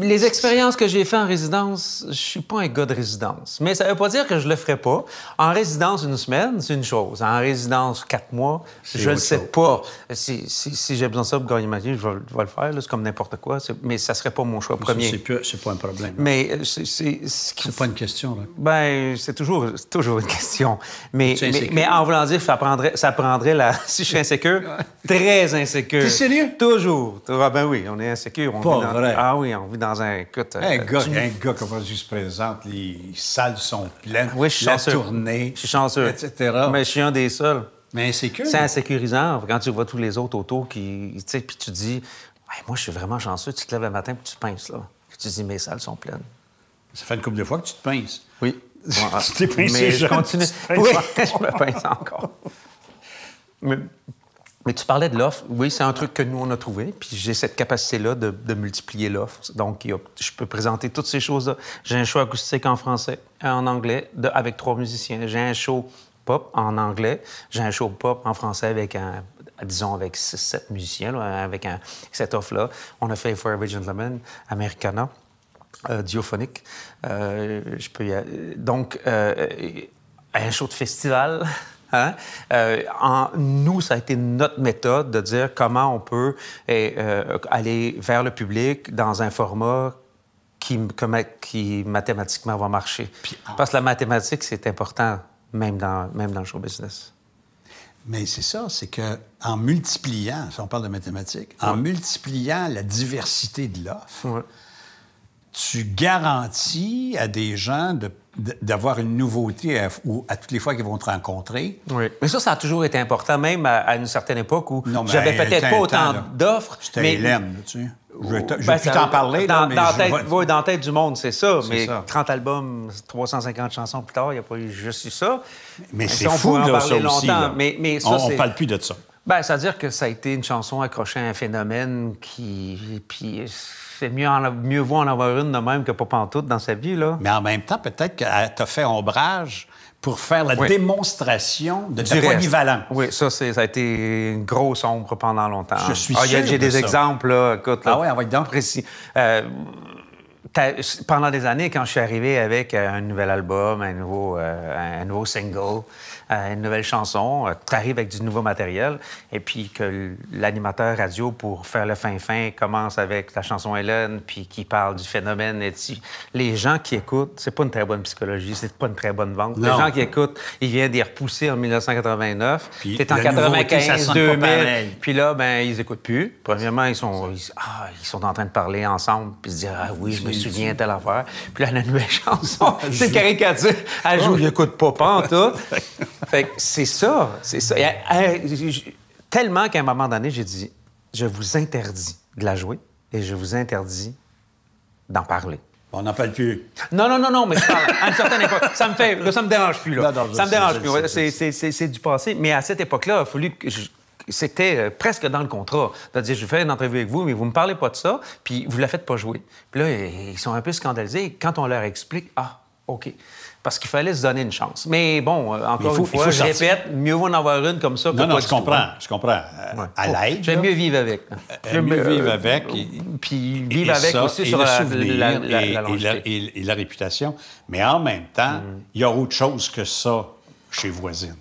les expériences que j'ai faites en résidence, je suis pas un gars de résidence. Mais ça ne veut pas dire que je le ferai pas. En résidence, une semaine, c'est une chose. En résidence, quatre mois, je le sais pas. Si, j'ai besoin de ça pour gagner ma vie, je vais, le faire. C'est comme n'importe quoi. Mais ça serait pas mon choix premier. C'est pas un problème. Mais c'est ce n'est pas une question. Ben, c'est toujours, toujours une question. Mais, mais, mais, en voulant dire, ça prendrait, ça prendrait la. Si je suis insécure, très insécure. T'es sérieux? Toujours ah ben oui, on est insécure. On Pas vrai. Ah oui, on vit dans un... un, euh, gars, qui un gars comme se présente, les salles sont pleines, oui, je suis chanceux. je suis chanceux. Mais je suis un des seuls. Mais insécure. C'est insécurisant quand tu vois tous les autres autour qui... Tu sais, puis tu dis, moi, je suis vraiment chanceux. Tu te lèves le matin puis tu te pinces, là. Puis tu dis, mes salles sont pleines. Ça fait une couple de fois que tu te pinces. Oui. tu t'es pincé, mais je continue. oui, je me pince encore. mais mais tu parlais de l'offre. Oui, c'est un truc que nous, on a trouvé. Puis j'ai cette capacité-là de, multiplier l'offre. Donc, je peux présenter toutes ces choses-là. J'ai un show acoustique en français, en anglais, avec trois musiciens. J'ai un show pop en anglais. J'ai un show pop en français avec un, disons, avec six, sept musiciens, avec un, cette offre-là. On a fait Forever Gentleman, Americana, euh, Diophonique. Euh, je peux Donc, euh, un show de festival. Hein? Euh, en, nous, ça a été notre méthode de dire comment on peut eh, euh, aller vers le public dans un format qui, qui mathématiquement va marcher. Parce que la mathématique, c'est important, même dans, même dans le show business. Mais c'est ça, c'est que en multipliant, si on parle de mathématiques, en multipliant la diversité de l'offre, tu garantis à des gens de d'avoir une nouveauté à, ou à toutes les fois qu'ils vont te rencontrer. Oui. Mais ça, ça a toujours été important, même à, une certaine époque où j'avais peut-être pas autant d'offres. C'était mais... Hélène, là, tu sais. Je vais ben, t'en parler. Dans, là, dans, tête, tête, du monde, c'est ça. Mais 30 albums, 350 chansons plus tard, il n'y a pas eu juste ça. Mais, c'est fou, de là, Mais, mais ça, on ne parle plus de ça. Ben, c'est-à-dire que ça a été une chanson accrochée à un phénomène qui... Puis c'est mieux, en, mieux vaut en avoir une de même que pas pantoute dans sa vie, là. Mais en même temps, peut-être qu'elle euh, t'a fait ombrage pour faire la démonstration de ta Oui, ça, ça a été une grosse ombre pendant longtemps. Je suis ah, sûr J'ai des exemples, là, écoute. ah oui, on va être Précis. Euh, pendant des années, quand je suis arrivé avec euh, un nouvel album, un nouveau, un nouveau single, à une nouvelle chanson, euh, tu avec du nouveau matériel, et puis que l'animateur radio, pour faire le fin-fin, commence avec la chanson Hélène, puis qui parle du phénomène. Les gens qui écoutent, c'est pas une très bonne psychologie, c'est pas une très bonne vente. Les gens qui écoutent, ils viennent d'y repousser en 1989, puis en 95, 2000, puis là, ben, ils écoutent plus. Premièrement, ils sont, ah, ils... sont en train de parler ensemble, puis se dire, ah oui, je me souviens de telle affaire. Puis là, la nouvelle chanson, ah, c'est caricature. Elle oh. joue, ils écoutent pas, pas en tout. fait c'est ça. C'est ça. Euh, tellement qu'à un moment donné, j'ai dit je vous interdis de la jouer et je vous interdis d'en parler. On n'en parle plus. Non, non, non, non, mais À une certaine époque, ça me me dérange plus, là. ça me dérange plus. c'est du passé. Mais à cette époque-là, il a fallu que c'était euh, presque dans le contrat. De dire, je fais une entrevue avec vous, mais vous ne me parlez pas de ça, puis vous ne la faites pas jouer. Puis là, ils sont un peu scandalisés. quand on leur explique, ah, OK parce qu'il fallait se donner une chance. Mais bon, euh, encore une fois, je répète, mieux vaut en avoir une comme ça non, non, hein. je, comprends, je euh, comprends, À l'aide. J'aime mieux vivre avec. Euh, j'aime mieux vivre avec. Puis vivre avec aussi sur la, la, et, la, réputation. Mais en même temps, mm. il y a autre chose que ça chez voisine.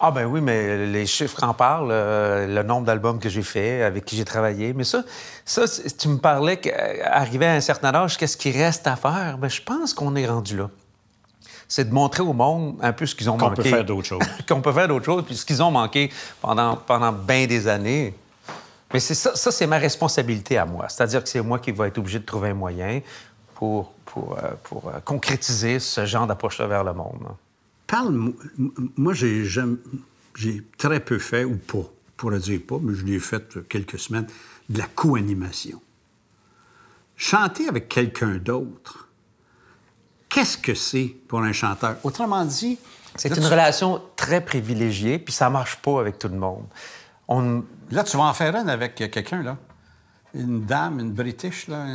Ah ben oui, mais les chiffres en parlent, euh, le nombre d'albums que j'ai fait, avec qui j'ai travaillé. Mais ça, ça tu me parlais qu'arrivé euh, à un certain âge, qu'est-ce qu'il reste à faire? Ben, je pense qu'on est rendu là. C'est de montrer au monde un peu ce qu'ils ont manqué. Qu'on peut faire d'autres choses. Qu'on peut faire d'autres choses, puis ce qu'ils ont manqué pendant, pendant bien des années. Mais ça, ça c'est ma responsabilité à moi. C'est-à-dire que c'est moi qui vais être obligé de trouver un moyen pour, pour euh, concrétiser ce genre d'approche-là vers le monde parle. Moi, j'ai, j'ai très peu fait, ou pas, pour le dire pas, mais je l'ai fait quelques semaines, de la co-animation. Chanter avec quelqu'un d'autre, qu'est-ce que c'est pour un chanteur? Autrement dit. C'est une relation très privilégiée, puis ça ne marche pas avec tout le monde. Là, tu vas en faire une avec quelqu'un, là. Une dame, une British, là.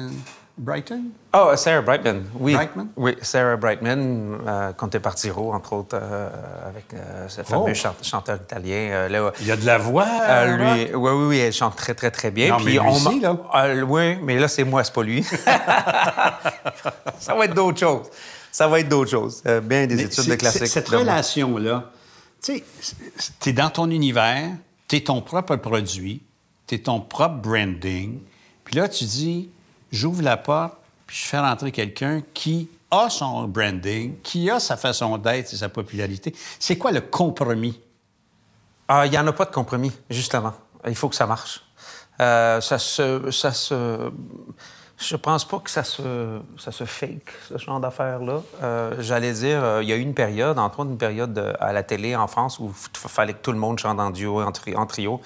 Brighton? oh, euh, Sarah Brightman, oui. Brightman? Oui, Sarah Brightman, euh, par Tiro, entre autres, euh, avec euh, ce oh. fameux chanteur italien. Il y a de la voix. lui, oui, oui, oui, elle chante très, très, très bien. Non, Puis mais lui aussi, là. oui, mais là, c'est moi, c'est pas lui. ça va être d'autres choses. Ça va être d'autres choses. bien des études de classique. Cette relation-là, tu sais, es dans ton univers, tu es ton propre produit, tu es ton propre branding. Puis là, tu dis j'ouvre la porte, puis je fais rentrer quelqu'un qui a son branding, qui a sa façon d'être et sa popularité. C'est quoi le compromis? Ah, il n'y en a pas de compromis, justement. Il faut que ça marche. Euh, ça se. Ça se... Je pense pas que ça se, ça se fake, ce genre d'affaires-là. Euh, j'allais dire, euh, il y a eu une période, entre autres une période à la télé en France où il fallait que tout le monde chante en duo, et en trio.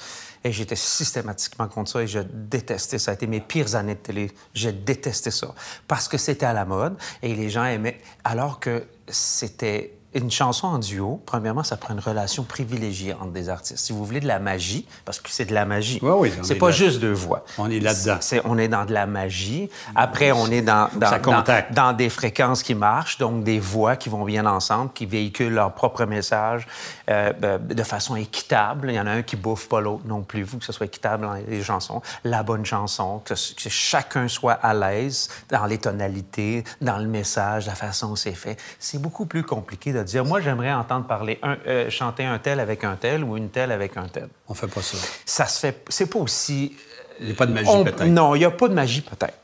Et j'étais systématiquement contre ça et je détestais ça. Ça a été mes pires années de télé. Je détestais ça parce que c'était à la mode et les gens aimaient, alors que c'était une chanson en duo, premièrement, ça prend une relation privilégiée entre des artistes. Si vous voulez de la magie, parce que c'est de la magie. Ouais, oui, c'est pas juste deux voix. On est là-dedans. on est dans de la magie. Après, on est dans, dans, dans, des fréquences qui marchent, donc des voix qui vont bien ensemble, qui véhiculent leur propre message euh, ben, de façon équitable. Il y en a un qui bouffe pas l'autre non plus. Vous, que ce soit équitable dans les chansons, la bonne chanson, que, que chacun soit à l'aise dans les tonalités, dans le message, la façon où c'est fait. C'est beaucoup plus compliqué de dire moi j'aimerais entendre parler un, euh, chanter un tel avec un tel ou une telle avec un tel. On fait pas ça. Ça se fait. C'est pas aussi. Il n'y a pas de magie peut-être. Non, il n'y a pas de magie peut-être.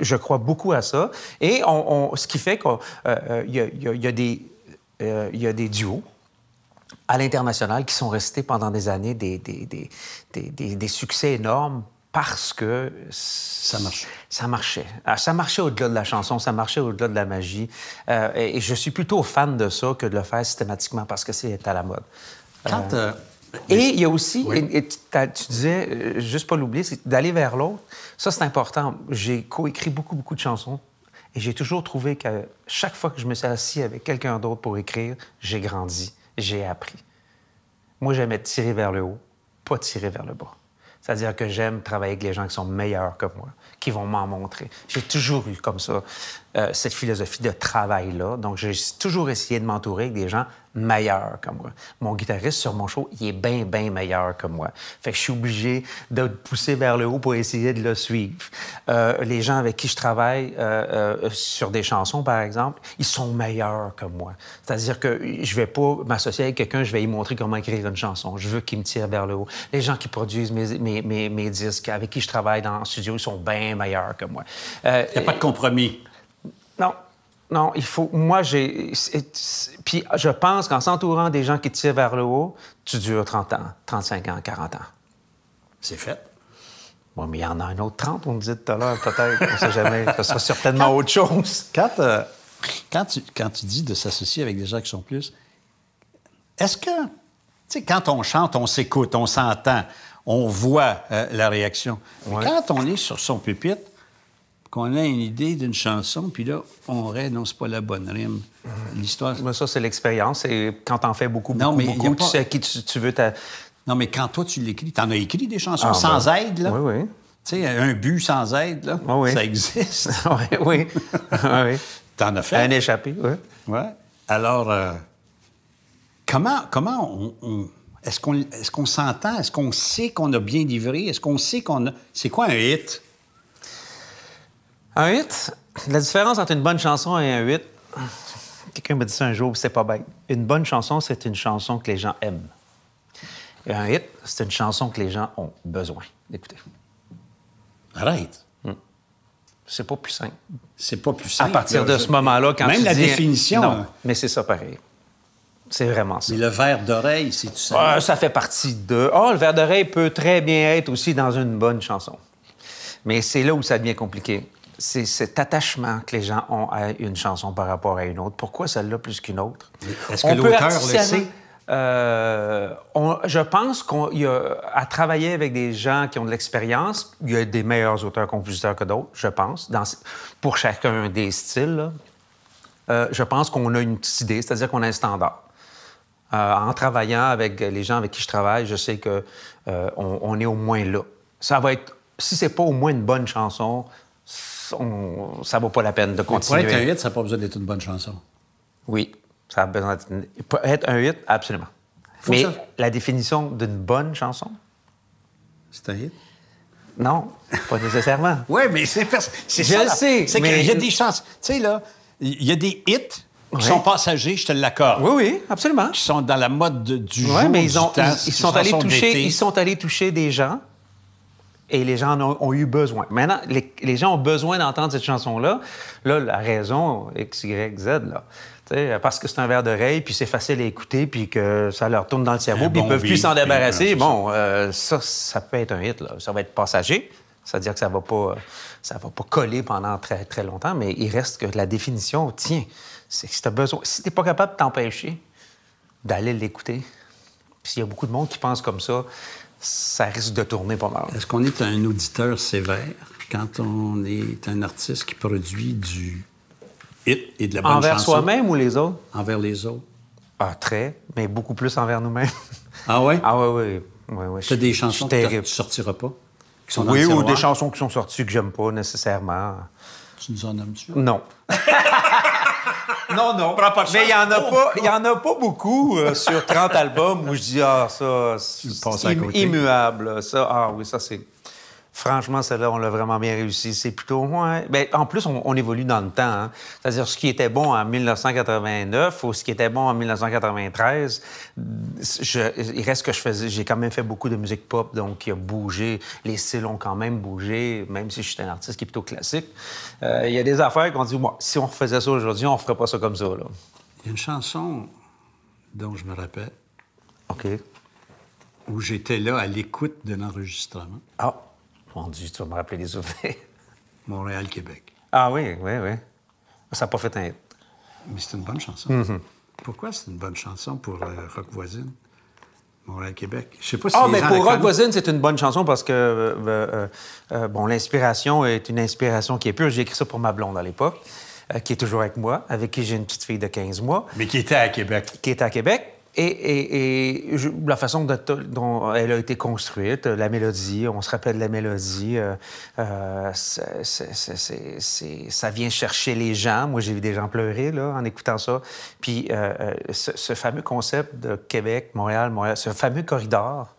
Je, crois beaucoup à ça. Et on, ce qui fait qu'il euh, euh, y, a des il y a des duos à l'international qui sont restés pendant des années des, des, des, des succès énormes parce que ça marchait. Ça marchait. Ah, ça marchait au-delà de la chanson, ça marchait au-delà de la magie. Euh, et, je suis plutôt fan de ça que de le faire systématiquement parce que c'est à la mode. Quand, euh, euh, Et il y a aussi, et, tu disais, juste pas l'oublier, c'est d'aller vers l'autre. Ça, c'est important. J'ai coécrit beaucoup, beaucoup de chansons et j'ai toujours trouvé que chaque fois que je me suis assis avec quelqu'un d'autre pour écrire, j'ai grandi, j'ai appris. Moi, j'aimais tirer vers le haut, pas tirer vers le bas. C'est-à-dire que j'aime travailler avec les gens qui sont meilleurs que moi qui vont m'en montrer. J'ai toujours eu comme ça euh, cette philosophie de travail-là. Donc, j'ai toujours essayé de m'entourer avec des gens meilleurs que moi. Mon guitariste sur mon show, il est bien, bien meilleur que moi. Fait que je suis obligé de pousser vers le haut pour essayer de le suivre. Euh, les gens avec qui je travaille euh, sur des chansons, par exemple, ils sont meilleurs que moi. C'est-à-dire que je vais pas m'associer avec quelqu'un, je vais lui montrer comment écrire une chanson. Je veux qu'il me tire vers le haut. Les gens qui produisent mes, mes disques, avec qui je travaille dans le studio, ils sont bien meilleur que moi. Il n'y a euh, pas de compromis. Non. Non, il faut. Moi, j'ai. Puis je pense qu'en s'entourant des gens qui tirent vers le haut, tu dures 30 ans, 35 ans, 40 ans. C'est fait. Bon, mais il y en a un autre 30, on dit tout à l'heure, peut-être. on sait jamais. Ce sera certainement autre chose. Quand, euh, quand, tu, quand tu dis de s'associer avec des gens qui sont plus. Est-ce que. Tu sais, quand on chante, on s'écoute, on s'entend on voit euh, la réaction. quand on est sur son pupitre, qu'on a une idée d'une chanson, puis là, on rêve, pas la bonne rime. Mhm. L'histoire. ça, c'est l'expérience. Et quand t'en fais beaucoup, beaucoup, non, mais beaucoup, tu sais qui tu, veux ta... Non, mais quand toi, tu l'écris, t'en as écrit des chansons ah, sans ben, aide, là. Oui, oui. Tu sais, un but sans aide, là, ah, oui. ça existe. Ah, oui, oui. oui. T'en as fait. Un échappé, oui. Oui. Alors, euh, comment, comment on est-ce qu'on s'entend? Est-ce qu'on sait qu'on a bien livré? Est-ce qu'on sait qu'on a. C'est quoi un hit? Un hit? La différence entre une bonne chanson et un hit, quelqu'un me dit ça un jour, c'est pas bête. Une bonne chanson, c'est une chanson que les gens aiment. Et un hit, c'est une chanson que les gens ont besoin d'écouter. Arrête. Hmm. C'est pas plus simple. C'est pas plus simple. À partir de ce moment-là, quand Même la définition. Non, hein. mais c'est ça pareil. C'est vraiment ça. Mais le verre d'oreille, si tu sais. Ah, ça fait partie de. Ah, le verre d'oreille peut très bien être aussi dans une bonne chanson. Mais c'est là où ça devient compliqué. C'est cet attachement que les gens ont à une chanson par rapport à une autre. Pourquoi celle-là plus qu'une autre? Est-ce que l'auteur le sait? Euh, je pense qu'on a, à travailler avec des gens qui ont de l'expérience, il y a des meilleurs auteurs-compositeurs que d'autres, je pense, pour chacun des styles. Euh, je pense qu'on a une petite idée, c'est-à-dire qu'on a un standard. Euh, en travaillant avec les gens avec qui je travaille, je sais que euh, on, est au moins là. Ça va être, si c'est pas au moins une bonne chanson, ça vaut pas la peine de continuer. pour être un hit, ça n'a pas besoin d'être une bonne chanson. Oui, ça a besoin d'être... être un hit, absolument. Mais la définition d'une bonne chanson? C'est un hit? Non, pas nécessairement. oui, mais c'est... que ça, C'est qu'il y a des chances. Tu sais, là, il y a des hits ils sont passagers, je te l'accorde. Oui, oui, absolument. Ils sont dans la mode du ouais, jour, mais ils, ont, ils, sont allés toucher, ils sont allés toucher des gens et les gens en ont, eu besoin. Maintenant, les, gens ont besoin d'entendre cette chanson-là. Là, la raison X, Y, Z, là. parce que c'est un verre d'oreille, puis c'est facile à écouter, puis que ça leur tourne dans le cerveau, puis ils ne peuvent plus s'en débarrasser. Bon, euh, ça, ça peut être un hit, Ça va être passager. Ça veut dire que ça va pas, va pas coller pendant très, très longtemps, mais il reste que la définition tient si tu besoin, si n'es pas capable de t'empêcher d'aller l'écouter, puis il y a beaucoup de monde qui pense comme ça, ça risque de tourner pas mal. Est-ce qu'on est un auditeur sévère quand on est un artiste qui produit du hit et de la bonne envers chanson? Envers soi-même ou les autres? Envers les autres. Ah, très, mais beaucoup plus envers nous-mêmes. Ah ouais? Ah ouais, oui. Ouais, ouais. Tu des chansons que tu ne sortiras pas? oui, ou des chansons qui sont sorties que j'aime pas nécessairement. Tu nous en aimes tu Non. Non, non. Mais il n'y en, a oh. pas, en a pas beaucoup euh, sur 30 albums où je dis, ah, ça, c'est immuable. Ça, ah oui, ça, c'est Franchement, celle-là, on l'a vraiment bien réussi. C'est plutôt. moins mais ben, en plus, on, évolue dans le temps. Hein. C'est-à-dire, ce qui était bon en 1989 ou ce qui était bon en 1993, il reste que je faisais. J'ai quand même fait beaucoup de musique pop, donc qui a bougé. Les styles ont quand même bougé, même si je suis un artiste qui est plutôt classique. Euh, il y a des affaires qu'on dit si on refaisait ça aujourd'hui, on ne ferait pas ça comme ça. Il y a une chanson dont je me rappelle. OK. Où j'étais là à l'écoute de l'enregistrement. Ah! tu vas me rappeler des Montréal, Québec. Ah oui, oui, oui. Ah, ça n'a pas fait un Mais c'est une bonne chanson. Mm-hmm. Pourquoi c'est une bonne chanson pour euh, Rock Voisine? Montréal-Québec. Je sais pas si. Ah, mais pour Rock Voisine, c'est une bonne chanson parce que, euh, euh, bon, l'inspiration est une inspiration qui est pure. J'ai écrit ça pour ma blonde à l'époque, qui est toujours avec moi, avec qui j'ai une petite fille de 15 mois. Mais qui était à Québec. Qui était à Québec. Et, et, la façon dont elle a été construite, la mélodie, on se rappelle de la mélodie, euh, euh, ça vient chercher les gens. Moi, j'ai vu des gens pleurer là, en écoutant ça. Puis euh, ce, ce, fameux concept de Québec, Montréal, Montréal, ce fameux corridor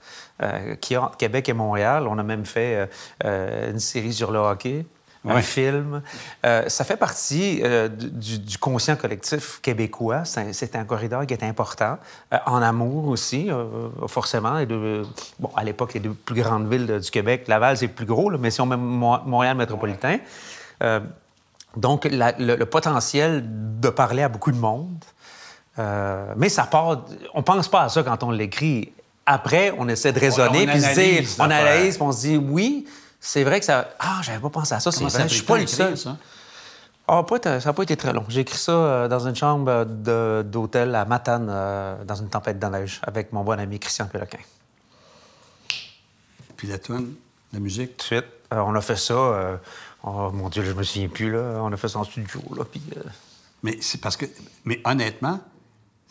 qui est entre Québec et Montréal, on a même fait une série sur le hockey un film. Euh, ça fait partie euh, du, conscient collectif québécois. C'est un corridor qui est important. Euh, en amour aussi, forcément. Et de, bon, à l'époque, les deux plus grandes villes du Québec, Laval, c'est plus gros, mais si on met Montréal métropolitain. donc, le, potentiel de parler à beaucoup de monde. mais ça part. On pense pas à ça quand on l'écrit. Après, on essaie de raisonner, puis on analyse, puis on, analyse, on se dit oui, c'est vrai que ça. Ah, j'avais pas pensé à ça, c'est vrai. Je suis pas le seul. Ça? Ah, ça n'a pas été très long. J'ai écrit ça euh, dans une chambre euh, d'hôtel à Matane, euh, dans une tempête de neige, avec mon bon ami Christian Péloquin. Puis la tune, la musique? Tout de suite. on a fait ça. oh mon Dieu, je me souviens plus, là. On a fait ça en studio, là. Puis. Mais c'est parce que. Mais honnêtement,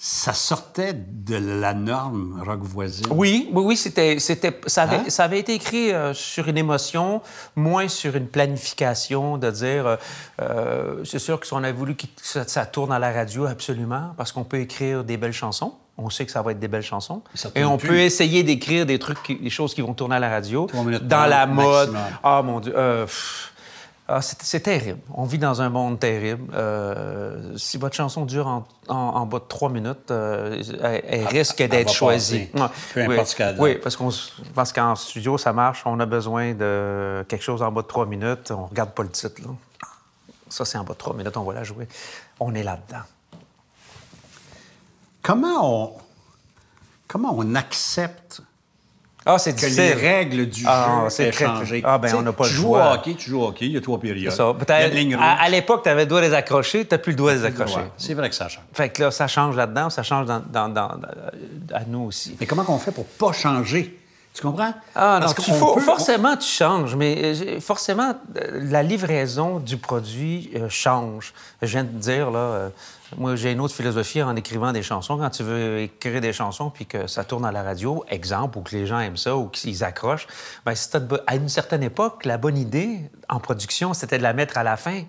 ça sortait de la norme rock voisine. Oui, oui, oui, c'était, c'était, ça, avait, hein? ça avait été écrit euh, sur une émotion, moins sur une planification de dire, euh, euh, c'est sûr que si on a voulu que ça, tourne à la radio, absolument, parce qu'on peut écrire des belles chansons. On sait que ça va être des belles chansons. Et on peut essayer d'écrire des trucs, des choses qui vont tourner à la radio, dans la mode. Ah mon Dieu. Euh, ah, c'est terrible. On vit dans un monde terrible. Euh, si votre chanson dure en, bas de trois minutes, euh, elle, ah, risque d'être choisie. Peu oui. importe ce qu'elle Oui, parce qu'on parce qu'en studio, ça marche. On a besoin de quelque chose en bas de trois minutes. On regarde pas le titre. Ça, c'est en bas de trois minutes. On va la jouer. On est là-dedans. Comment on comment on accepte ah, c'est que les règles du ah, jeu aient changé. Ah, ben, on n'a pas tu joues Au hockey, tu joues au hockey, il y a trois périodes. Ça. Il à, l'époque, tu avais le doigt les accrocher, tu n'as plus le doigt les accrocher. c'est vrai que ça change. Fait là, ça change là-dedans, ça change euh, à nous aussi. Mais comment on fait pour ne pas changer? Tu comprends? Ah, forcément, tu changes, mais euh, forcément, euh, la livraison du produit change. Je viens de te dire, là, moi, j'ai une autre philosophie en écrivant des chansons. Quand tu veux écrire des chansons puis que ça tourne à la radio, exemple, ou que les gens aiment ça ou qu'ils accrochent, bien, à une certaine époque, la bonne idée en production, c'était de la mettre à la fin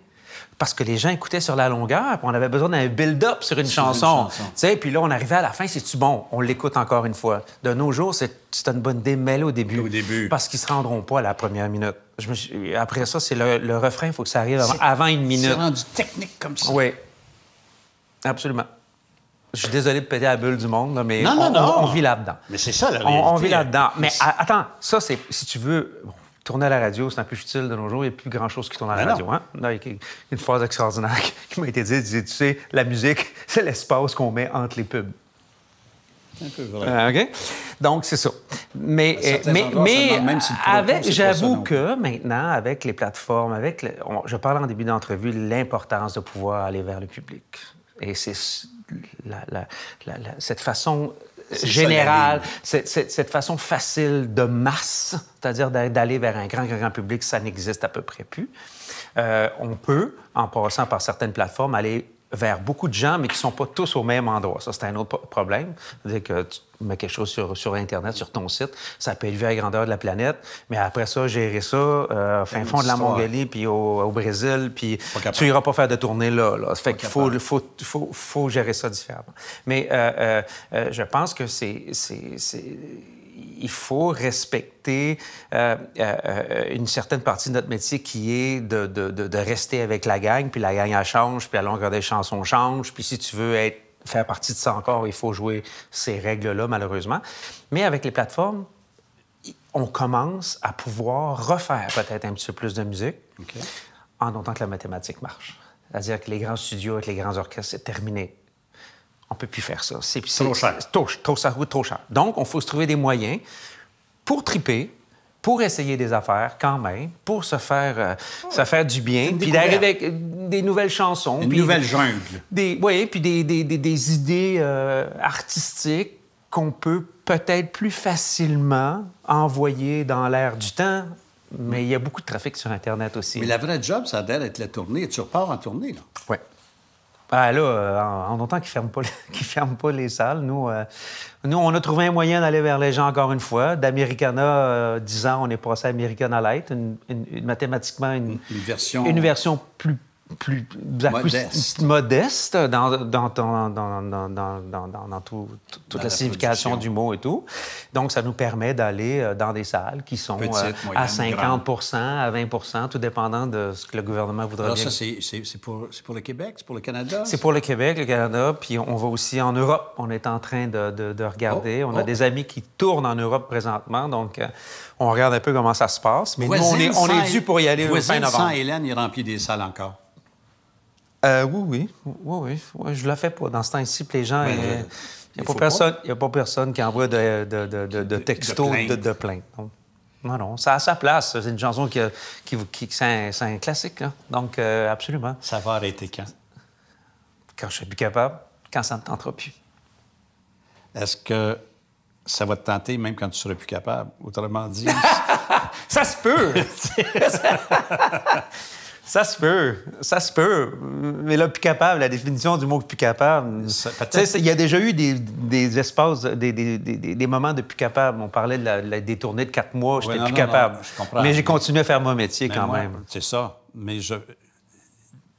parce que les gens écoutaient sur la longueur, puis on avait besoin d'un build-up sur une chanson. Tu puis là, on arrivait à la fin, c'est-tu bon? On l'écoute encore une fois. De nos jours, c'est une bonne idée, au début. Au début. Parce qu'ils se rendront pas à la première minute. Après ça, c'est le, refrain, il faut que ça arrive avant, une minute. C'est du technique comme ça. Oui. Absolument. Je suis désolé de péter la bulle du monde, mais on, vit là-dedans. Mais c'est ça, la réalité. On, vit là-dedans. Mais attends, ça, c'est, si tu veux, tourner à la radio, c'est un peu utile de nos jours. Il n'y a plus grand-chose qui tourne à la radio. Hein? il y a une phrase extraordinaire qui m'a été dite. Tu sais, la musique, c'est l'espace qu'on met entre les pubs. C'est Un peu vrai. Euh, OK? Donc, c'est ça. Mais, mais, mais avec, j'avoue que maintenant, avec les plateformes, avec je parle en début d'entrevue, l'importance de pouvoir aller vers le public. Et c'est cette façon euh, générale, cette, cette, façon facile de masse, c'est-à-dire d'aller vers un grand, grand public, ça n'existe à peu près plus. Euh, on peut, en passant par certaines plateformes, aller vers beaucoup de gens, mais qui ne sont pas tous au même endroit. Ça, c'est un autre problème. C'est-à-dire que tu mets quelque chose sur, sur, Internet, sur ton site, ça peut élever à la grandeur de la planète, mais après ça, gérer ça euh, fin fond de la Mongolie, puis au, Brésil, puis tu n'iras pas faire de tournée là. Fait qu'il faut, faut, faut, gérer ça différemment. Mais euh, euh, euh, je pense que c'est il faut respecter euh, euh, euh, une certaine partie de notre métier qui est de, rester avec la gang, puis la gang, elle change, puis à longueur des chansons change, puis si tu veux être, faire partie de ça encore, il faut jouer ces règles-là, malheureusement. Mais avec les plateformes, on commence à pouvoir refaire peut-être un petit peu plus de musique en autant que la mathématique marche. C'est-à-dire que les grands studios avec les grands orchestres, c'est terminé on peut plus faire ça. C'est trop cher. Trop, trop, trop, cher. Donc, on faut se trouver des moyens pour triper, pour essayer des affaires quand même, pour se faire, euh, faire du bien, puis d'arriver avec des nouvelles chansons. Une nouvelle jungle. Des, oui, puis des, idées euh, artistiques qu'on peut peut-être plus facilement envoyer dans l'air du temps, mais il y a beaucoup de trafic sur Internet aussi. Mais la vraie job, ça a être d'être la tournée. Tu repars en tournée, là. Oui. Bah, là, euh, en autant qu'ils ne ferment, pas les, salles, nous, euh, nous, on a trouvé un moyen d'aller vers les gens encore une fois. D'Americana, euh, ans, on est passé à Americana Light, mathématiquement une, version... une version plus plus modeste, modeste dans, dans, toute la, signification du mot et tout. Donc, ça nous permet d'aller euh, dans des salles qui sont euh, à 50 à 20 tout dépendant de ce que le gouvernement voudra Alors, ça, c'est pour, le Québec, c'est pour le Canada? C'est pour le Québec, le Canada, puis on va aussi en Europe. On est en train de, regarder. Oh, on a oh. des amis qui tournent en Europe présentement, donc euh, on regarde un peu comment ça se passe. Mais nous, on est, dû pour y aller le 20 novembre. Saint-Hélène, il remplit des salles encore. Euh, oui, oui, oui, oui, Je la fais pas dans ce temps-ci. Les gens. Ben, euh, il n'y a, pas personne qui envoie de, de, de, de, plainte. Non. non, ça a sa place. C'est une chanson qui, qui, qui c'est un, classique. Donc, euh, absolument. Ça va arrêter quand? Quand je serai plus capable, quand ça ne tentera plus. Est-ce que ça va te tenter même quand tu seras plus capable? Autrement dit... ça se peut! Ça se peut, ça se peut. Mais là, plus capable, la définition du mot plus capable. Il y a déjà eu des, espaces, des, moments de plus capable. On parlait de la, des de quatre mois, j'étais plus capable. mais j'ai continué à faire mon métier quand même. C'est ça. Mais je.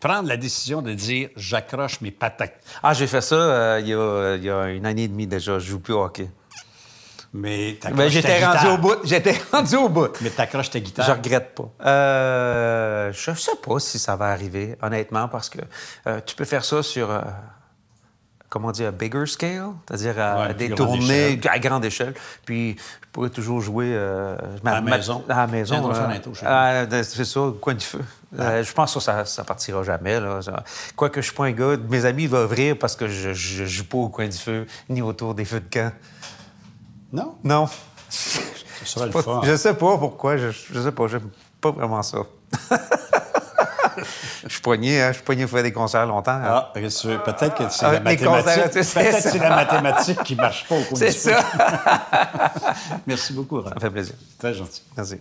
Prendre la décision de dire j'accroche mes patates. Ah, j'ai fait ça euh, il y, a une année et demie déjà. Je joue plus au hockey. Mais ben, j'étais rendu au bout. J'étais rendu au bout. Mais t'accroches ta guitare. Je regrette pas. Euh, je sais pas si ça va arriver, honnêtement, parce que euh, tu peux faire ça sur. Euh, comment dire, bigger scale, c'est-à-dire à, euh, des tournées à grande échelle. Puis je pourrais toujours jouer à, la maison. à la maison. c'est ça, coin du feu. Ah. je pense que ça, ça partira jamais. Quoique je ne suis pas un gars, mes amis vont rire parce que je ne joue pas au coin du feu ni autour des feux de camp. Non? Non. Ça Je sais pas pourquoi. Je, je sais pas. J'aime pas vraiment ça. je suis poigné, hein, je suis poigné pour faire des concerts longtemps. Hein. Ah, peut-être que c'est ah, la mathématique. Peut-être c'est la mathématique qui marche pas au cours C'est ça. Merci beaucoup. Ça fait plaisir. Très gentil. Merci.